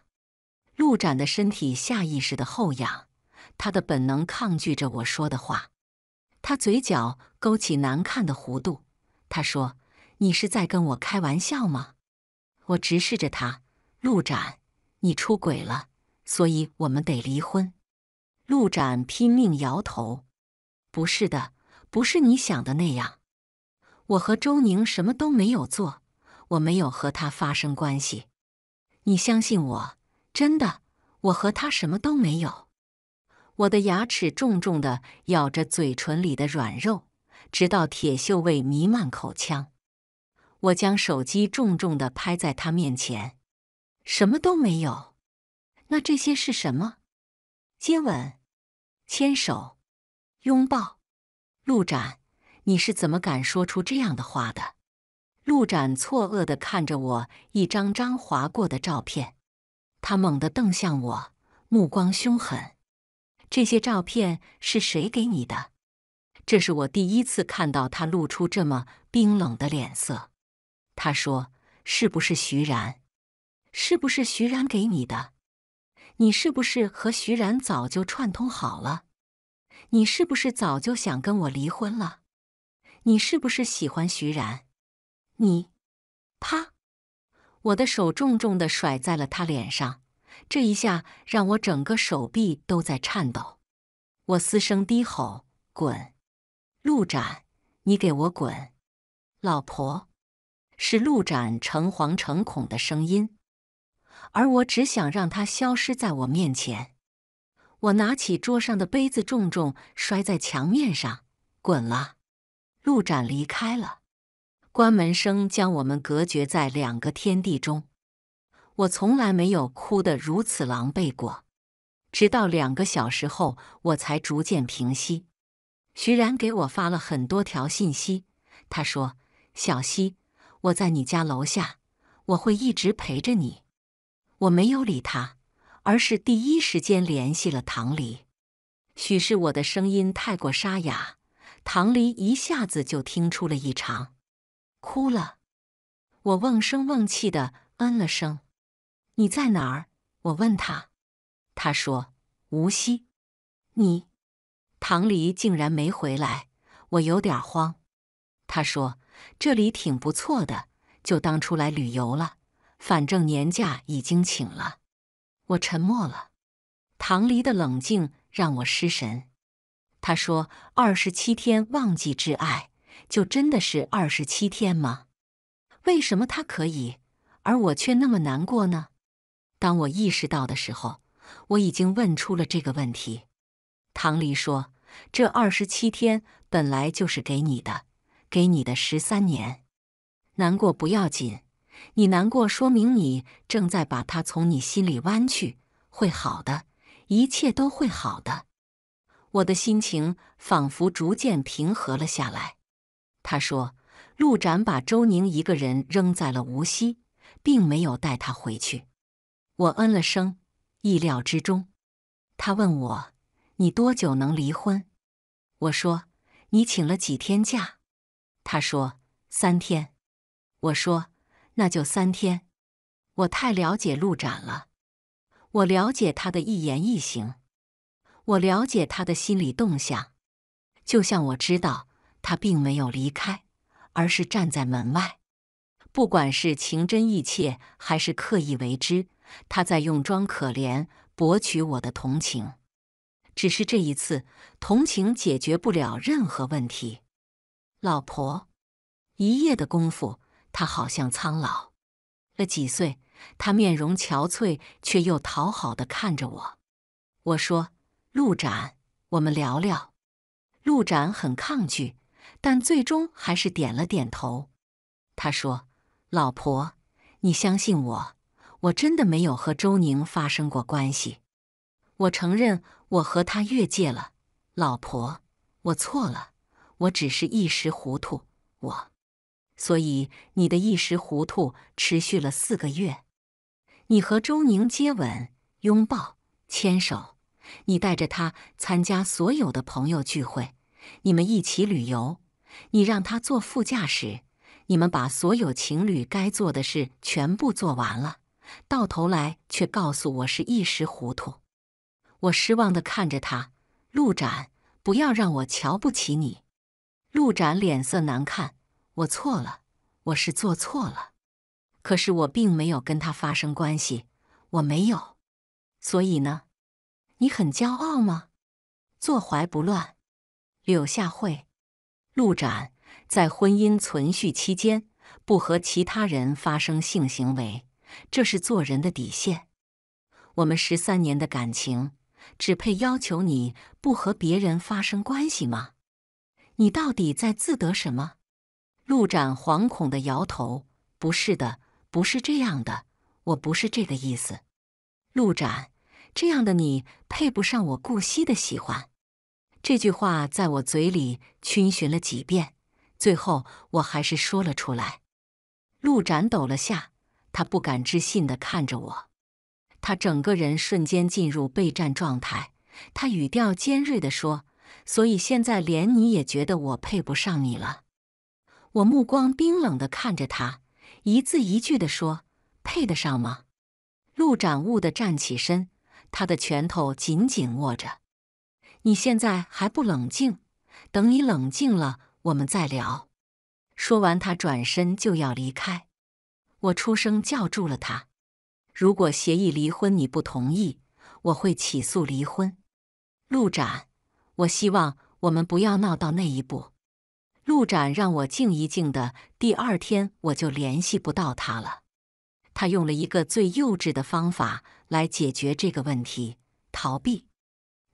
陆展的身体下意识的后仰，他的本能抗拒着我说的话。他嘴角勾起难看的弧度，他说：“你是在跟我开玩笑吗？”我直视着他，陆展，你出轨了，所以我们得离婚。陆展拼命摇头：“不是的，不是你想的那样。我和周宁什么都没有做，我没有和他发生关系。你相信我。”真的，我和他什么都没有。我的牙齿重重的咬着嘴唇里的软肉，直到铁锈味弥漫口腔。我将手机重重的拍在他面前：“什么都没有？那这些是什么？接吻、牵手、拥抱？”陆展，你是怎么敢说出这样的话的？陆展错愕的看着我一张张划过的照片。他猛地瞪向我，目光凶狠。这些照片是谁给你的？这是我第一次看到他露出这么冰冷的脸色。他说：“是不是徐然？是不是徐然给你的？你是不是和徐然早就串通好了？你是不是早就想跟我离婚了？你是不是喜欢徐然？你，他。”我的手重重的甩在了他脸上，这一下让我整个手臂都在颤抖。我嘶声低吼：“滚，陆展，你给我滚！”老婆，是陆展诚惶诚恐的声音，而我只想让他消失在我面前。我拿起桌上的杯子，重重摔在墙面上：“滚了！”陆展离开了。关门声将我们隔绝在两个天地中。我从来没有哭得如此狼狈过，直到两个小时后，我才逐渐平息。徐然给我发了很多条信息，他说：“小希，我在你家楼下，我会一直陪着你。”我没有理他，而是第一时间联系了唐离。许是我的声音太过沙哑，唐离一下子就听出了异常。哭了，我瓮声瓮气的嗯了声。你在哪儿？我问他。他说无锡。你唐离竟然没回来，我有点慌。他说这里挺不错的，就当出来旅游了。反正年假已经请了。我沉默了。唐离的冷静让我失神。他说二十七天忘记挚爱。就真的是二十七天吗？为什么他可以，而我却那么难过呢？当我意识到的时候，我已经问出了这个问题。唐离说：“这二十七天本来就是给你的，给你的十三年。难过不要紧，你难过说明你正在把它从你心里弯去，会好的，一切都会好的。”我的心情仿佛逐渐平和了下来。他说：“陆展把周宁一个人扔在了无锡，并没有带他回去。”我嗯了声，意料之中。他问我：“你多久能离婚？”我说：“你请了几天假？”他说：“三天。”我说：“那就三天。”我太了解陆展了，我了解他的一言一行，我了解他的心理动向，就像我知道。他并没有离开，而是站在门外。不管是情真意切，还是刻意为之，他在用装可怜博取我的同情。只是这一次，同情解决不了任何问题。老婆，一夜的功夫，他好像苍老了几岁。他面容憔悴，却又讨好的看着我。我说：“陆展，我们聊聊。”陆展很抗拒。但最终还是点了点头。他说：“老婆，你相信我，我真的没有和周宁发生过关系。我承认我和他越界了，老婆，我错了。我只是一时糊涂，我……所以你的一时糊涂持续了四个月。你和周宁接吻、拥抱、牵手，你带着他参加所有的朋友聚会，你们一起旅游。”你让他坐副驾驶，你们把所有情侣该做的事全部做完了，到头来却告诉我是一时糊涂。我失望地看着他，陆展，不要让我瞧不起你。陆展脸色难看，我错了，我是做错了，可是我并没有跟他发生关系，我没有。所以呢，你很骄傲吗？坐怀不乱，柳下惠。陆展在婚姻存续期间不和其他人发生性行为，这是做人的底线。我们十三年的感情，只配要求你不和别人发生关系吗？你到底在自得什么？陆展惶恐的摇头：“不是的，不是这样的，我不是这个意思。”陆展，这样的你配不上我顾惜的喜欢。这句话在我嘴里逡巡了几遍，最后我还是说了出来。陆展抖了下，他不敢置信地看着我，他整个人瞬间进入备战状态。他语调尖锐地说：“所以现在连你也觉得我配不上你了？”我目光冰冷地看着他，一字一句地说：“配得上吗？”陆展兀地站起身，他的拳头紧紧握着。你现在还不冷静，等你冷静了，我们再聊。说完，他转身就要离开，我出声叫住了他。如果协议离婚你不同意，我会起诉离婚。陆展，我希望我们不要闹到那一步。陆展让我静一静的，第二天我就联系不到他了。他用了一个最幼稚的方法来解决这个问题：逃避。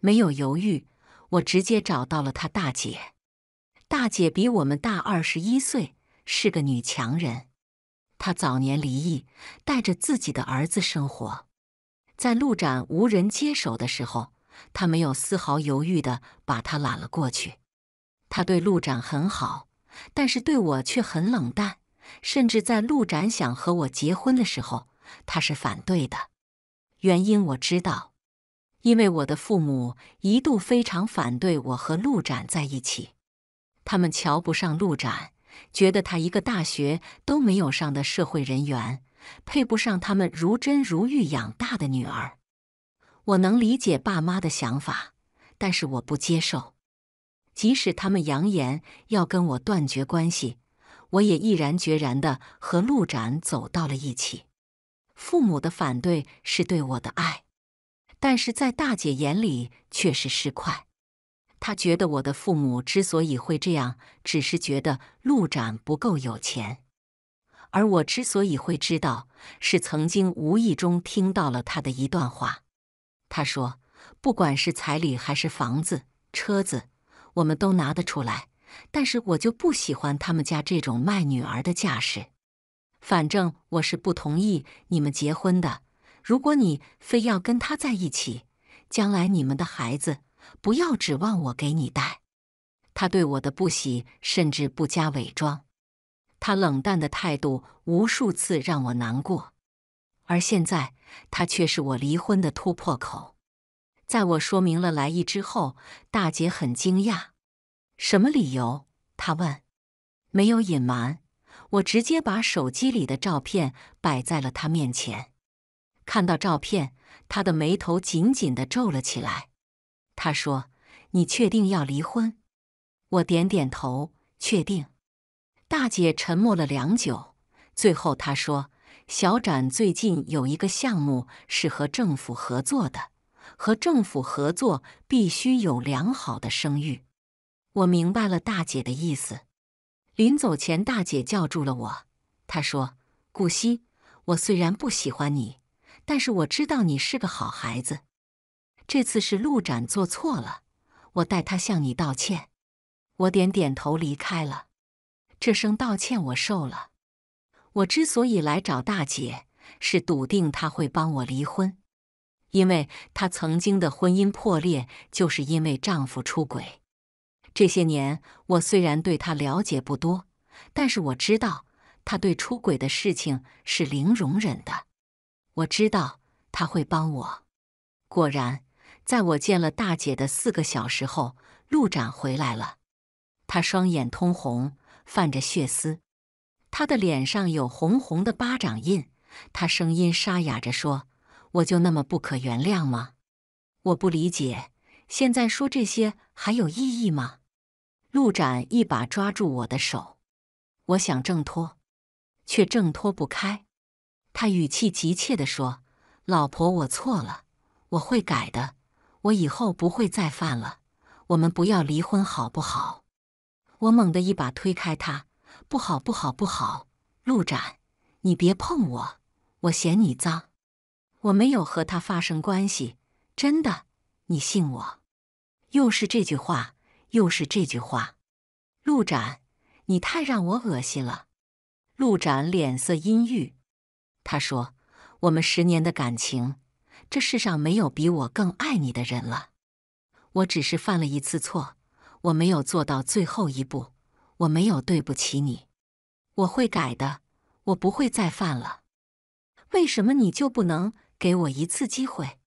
没有犹豫，我直接找到了他大姐。大姐比我们大二十一岁，是个女强人。她早年离异，带着自己的儿子生活。在陆展无人接手的时候，她没有丝毫犹豫地把他揽了过去。他对陆展很好，但是对我却很冷淡，甚至在陆展想和我结婚的时候，他是反对的。原因我知道。因为我的父母一度非常反对我和陆展在一起，他们瞧不上陆展，觉得他一个大学都没有上的社会人员，配不上他们如珍如玉养大的女儿。我能理解爸妈的想法，但是我不接受。即使他们扬言要跟我断绝关系，我也毅然决然的和陆展走到了一起。父母的反对是对我的爱。但是在大姐眼里却是尸块。她觉得我的父母之所以会这样，只是觉得陆展不够有钱。而我之所以会知道，是曾经无意中听到了他的一段话。他说：“不管是彩礼还是房子、车子，我们都拿得出来。但是我就不喜欢他们家这种卖女儿的架势。反正我是不同意你们结婚的。”如果你非要跟他在一起，将来你们的孩子不要指望我给你带。他对我的不喜甚至不加伪装，他冷淡的态度无数次让我难过，而现在他却是我离婚的突破口。在我说明了来意之后，大姐很惊讶：“什么理由？”她问。没有隐瞒，我直接把手机里的照片摆在了他面前。看到照片，他的眉头紧紧的皱了起来。他说：“你确定要离婚？”我点点头，确定。大姐沉默了良久，最后她说：“小展最近有一个项目是和政府合作的，和政府合作必须有良好的声誉。”我明白了大姐的意思。临走前，大姐叫住了我，她说：“顾惜，我虽然不喜欢你。”但是我知道你是个好孩子，这次是陆展做错了，我代他向你道歉。我点点头离开了，这声道歉我受了。我之所以来找大姐，是笃定她会帮我离婚，因为她曾经的婚姻破裂就是因为丈夫出轨。这些年我虽然对她了解不多，但是我知道她对出轨的事情是零容忍的。我知道他会帮我。果然，在我见了大姐的四个小时后，陆展回来了。他双眼通红，泛着血丝，他的脸上有红红的巴掌印。他声音沙哑着说：“我就那么不可原谅吗？”我不理解，现在说这些还有意义吗？陆展一把抓住我的手，我想挣脱，却挣脱不开。他语气急切地说：“老婆，我错了，我会改的，我以后不会再犯了。我们不要离婚，好不好？”我猛地一把推开他，“不好，不好，不好！陆展，你别碰我，我嫌你脏。我没有和他发生关系，真的，你信我。又是这句话，又是这句话，陆展，你太让我恶心了。”陆展脸色阴郁。他说：“我们十年的感情，这世上没有比我更爱你的人了。我只是犯了一次错，我没有做到最后一步，我没有对不起你，我会改的，我不会再犯了。为什么你就不能给我一次机会？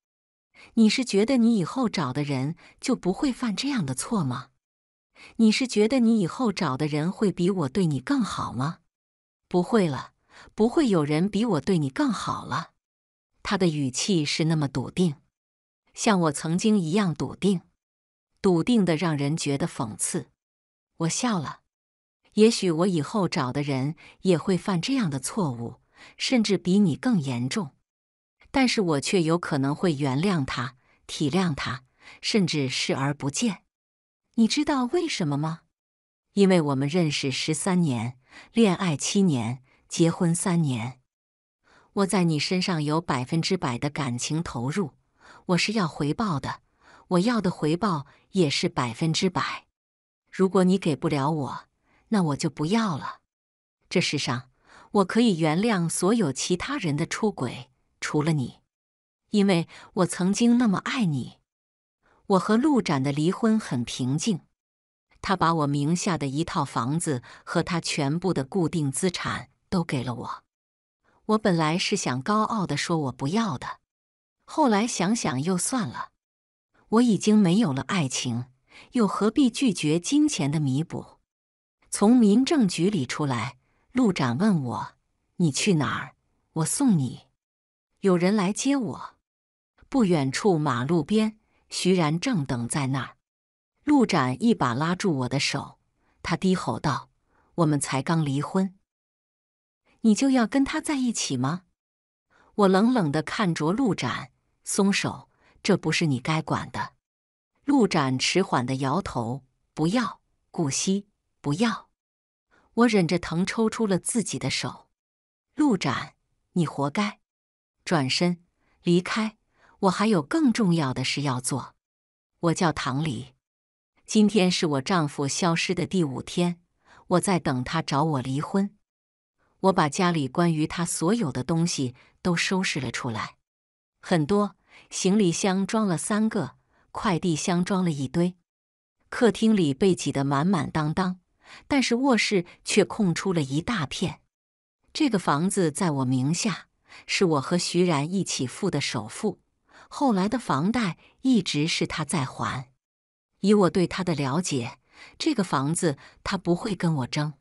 你是觉得你以后找的人就不会犯这样的错吗？你是觉得你以后找的人会比我对你更好吗？不会了。”不会有人比我对你更好了。他的语气是那么笃定，像我曾经一样笃定，笃定的让人觉得讽刺。我笑了。也许我以后找的人也会犯这样的错误，甚至比你更严重，但是我却有可能会原谅他、体谅他，甚至视而不见。你知道为什么吗？因为我们认识十三年，恋爱七年。结婚三年，我在你身上有百分之百的感情投入，我是要回报的，我要的回报也是百分之百。如果你给不了我，那我就不要了。这世上我可以原谅所有其他人的出轨，除了你，因为我曾经那么爱你。我和陆展的离婚很平静，他把我名下的一套房子和他全部的固定资产。都给了我，我本来是想高傲的说“我不要的”，后来想想又算了。我已经没有了爱情，又何必拒绝金钱的弥补？从民政局里出来，陆展问我：“你去哪儿？”我送你。有人来接我。不远处马路边，徐然正等在那儿。陆展一把拉住我的手，他低吼道：“我们才刚离婚。”你就要跟他在一起吗？我冷冷的看着陆展，松手，这不是你该管的。陆展迟缓的摇头，不要，顾惜，不要。我忍着疼抽出了自己的手。陆展，你活该。转身离开，我还有更重要的事要做。我叫唐黎，今天是我丈夫消失的第五天，我在等他找我离婚。我把家里关于他所有的东西都收拾了出来，很多行李箱装了三个，快递箱装了一堆，客厅里被挤得满满当当，但是卧室却空出了一大片。这个房子在我名下，是我和徐然一起付的首付，后来的房贷一直是他在还。以我对他的了解，这个房子他不会跟我争。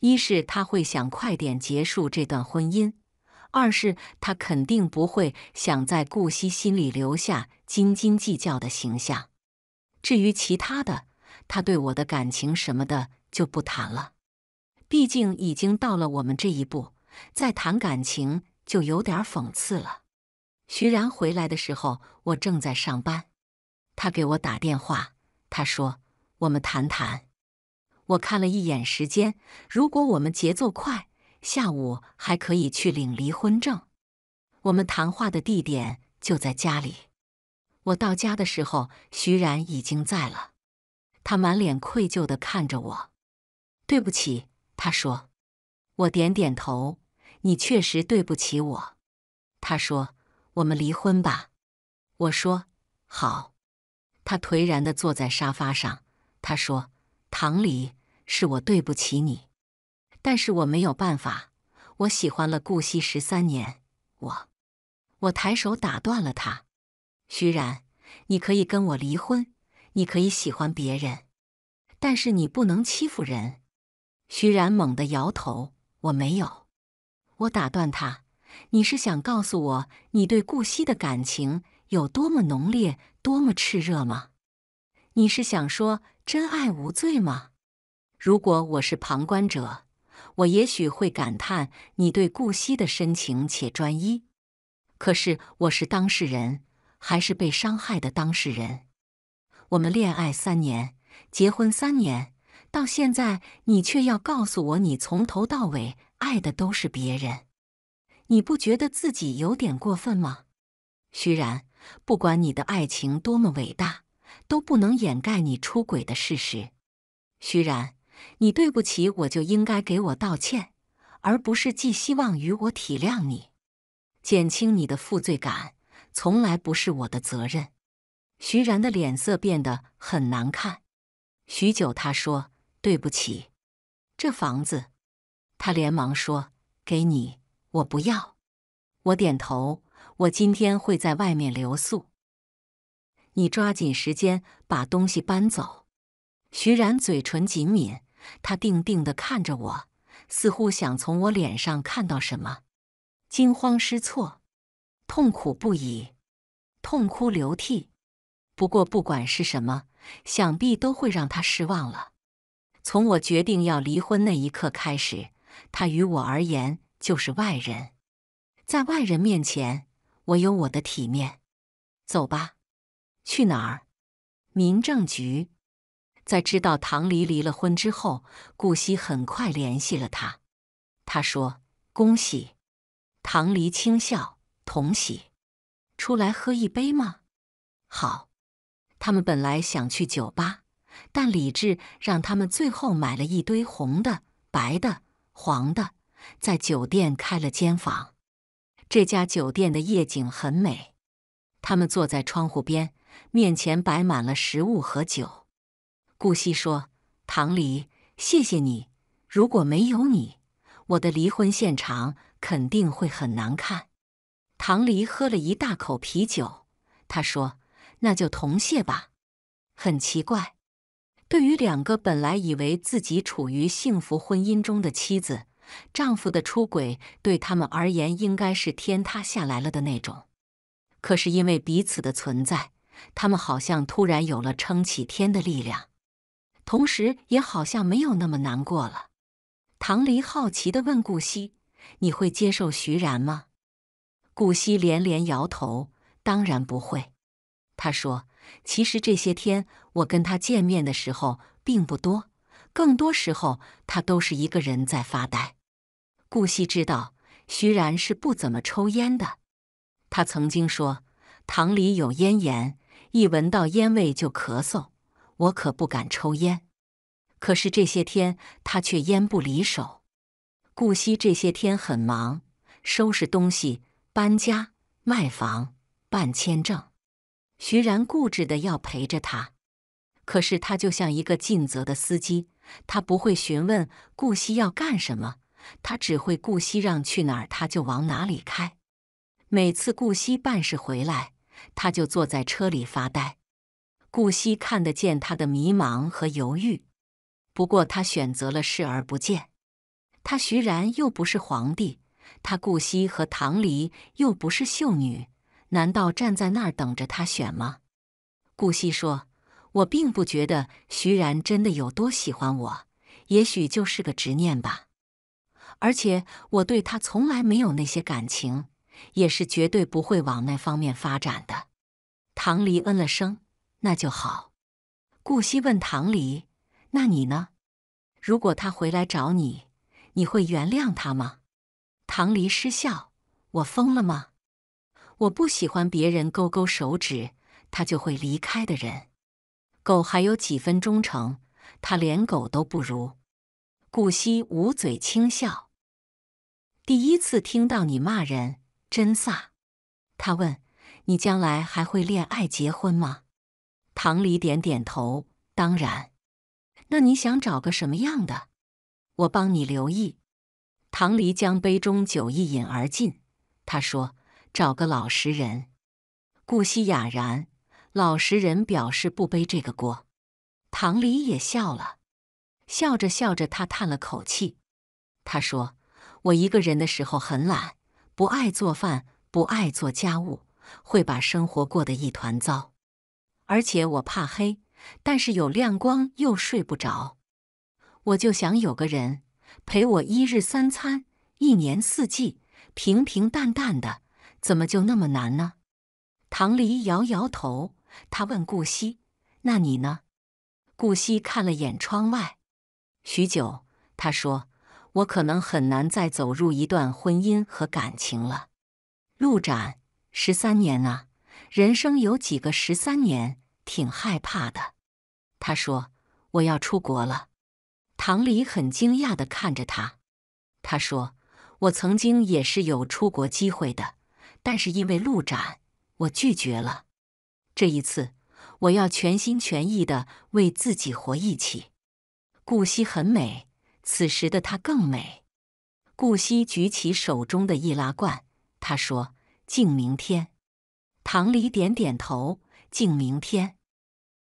一是他会想快点结束这段婚姻，二是他肯定不会想在顾惜心里留下斤斤计较的形象。至于其他的，他对我的感情什么的就不谈了，毕竟已经到了我们这一步，再谈感情就有点讽刺了。徐然回来的时候，我正在上班，他给我打电话，他说：“我们谈谈。”我看了一眼时间，如果我们节奏快，下午还可以去领离婚证。我们谈话的地点就在家里。我到家的时候，徐然已经在了。他满脸愧疚地看着我，“对不起。”他说。我点点头，“你确实对不起我。”他说，“我们离婚吧。”我说，“好。”他颓然地坐在沙发上。他说：“唐黎。”是我对不起你，但是我没有办法。我喜欢了顾惜十三年，我，我抬手打断了他。徐然，你可以跟我离婚，你可以喜欢别人，但是你不能欺负人。徐然猛地摇头，我没有。我打断他，你是想告诉我你对顾惜的感情有多么浓烈，多么炽热吗？你是想说真爱无罪吗？如果我是旁观者，我也许会感叹你对顾惜的深情且专一。可是我是当事人，还是被伤害的当事人？我们恋爱三年，结婚三年，到现在你却要告诉我，你从头到尾爱的都是别人。你不觉得自己有点过分吗？徐然，不管你的爱情多么伟大，都不能掩盖你出轨的事实。徐然。你对不起，我就应该给我道歉，而不是寄希望于我体谅你、减轻你的负罪感。从来不是我的责任。徐然的脸色变得很难看。许久，他说：“对不起。”这房子，他连忙说：“给你，我不要。”我点头。我今天会在外面留宿。你抓紧时间把东西搬走。徐然嘴唇紧抿。他定定的看着我，似乎想从我脸上看到什么，惊慌失措，痛苦不已，痛哭流涕。不过，不管是什么，想必都会让他失望了。从我决定要离婚那一刻开始，他于我而言就是外人。在外人面前，我有我的体面。走吧，去哪儿？民政局。在知道唐离离了婚之后，顾惜很快联系了他。他说：“恭喜。”唐离轻笑：“同喜。”出来喝一杯吗？好。他们本来想去酒吧，但李智让他们最后买了一堆红的、白的、黄的，在酒店开了间房。这家酒店的夜景很美。他们坐在窗户边，面前摆满了食物和酒。顾惜说：“唐离，谢谢你。如果没有你，我的离婚现场肯定会很难看。”唐离喝了一大口啤酒，他说：“那就同谢吧。”很奇怪，对于两个本来以为自己处于幸福婚姻中的妻子、丈夫的出轨，对他们而言应该是天塌下来了的那种。可是因为彼此的存在，他们好像突然有了撑起天的力量。同时也好像没有那么难过了。唐离好奇的问顾惜：“你会接受徐然吗？”顾惜连连摇头：“当然不会。”他说：“其实这些天我跟他见面的时候并不多，更多时候他都是一个人在发呆。”顾惜知道徐然是不怎么抽烟的，他曾经说唐离有咽炎，一闻到烟味就咳嗽。我可不敢抽烟，可是这些天他却烟不离手。顾惜这些天很忙，收拾东西、搬家、卖房、办签证。徐然固执的要陪着他，可是他就像一个尽责的司机，他不会询问顾惜要干什么，他只会顾惜让去哪儿他就往哪里开。每次顾惜办事回来，他就坐在车里发呆。顾惜看得见他的迷茫和犹豫，不过他选择了视而不见。他徐然又不是皇帝，他顾惜和唐离又不是秀女，难道站在那儿等着他选吗？顾惜说：“我并不觉得徐然真的有多喜欢我，也许就是个执念吧。而且我对他从来没有那些感情，也是绝对不会往那方面发展的。”唐离嗯了声。那就好，顾惜问唐离：“那你呢？如果他回来找你，你会原谅他吗？”唐离失笑：“我疯了吗？我不喜欢别人勾勾手指，他就会离开的人。狗还有几分忠诚，他连狗都不如。”顾惜捂嘴轻笑：“第一次听到你骂人，真飒。”他问：“你将来还会恋爱结婚吗？”唐离点点头，当然。那你想找个什么样的？我帮你留意。唐离将杯中酒一饮而尽。他说：“找个老实人。”顾惜哑然。老实人表示不背这个锅。唐离也笑了，笑着笑着，他叹了口气。他说：“我一个人的时候很懒，不爱做饭，不爱做家务，会把生活过得一团糟。”而且我怕黑，但是有亮光又睡不着，我就想有个人陪我一日三餐，一年四季，平平淡淡的，怎么就那么难呢？唐离摇摇头，他问顾惜：“那你呢？”顾惜看了眼窗外，许久，他说：“我可能很难再走入一段婚姻和感情了。”陆展十三年啊。人生有几个十三年，挺害怕的。他说：“我要出国了。”唐黎很惊讶的看着他。他说：“我曾经也是有出国机会的，但是因为路展，我拒绝了。这一次，我要全心全意的为自己活一起。”顾惜很美，此时的她更美。顾惜举起手中的易拉罐，他说：“敬明天。”唐离点点头，敬明天。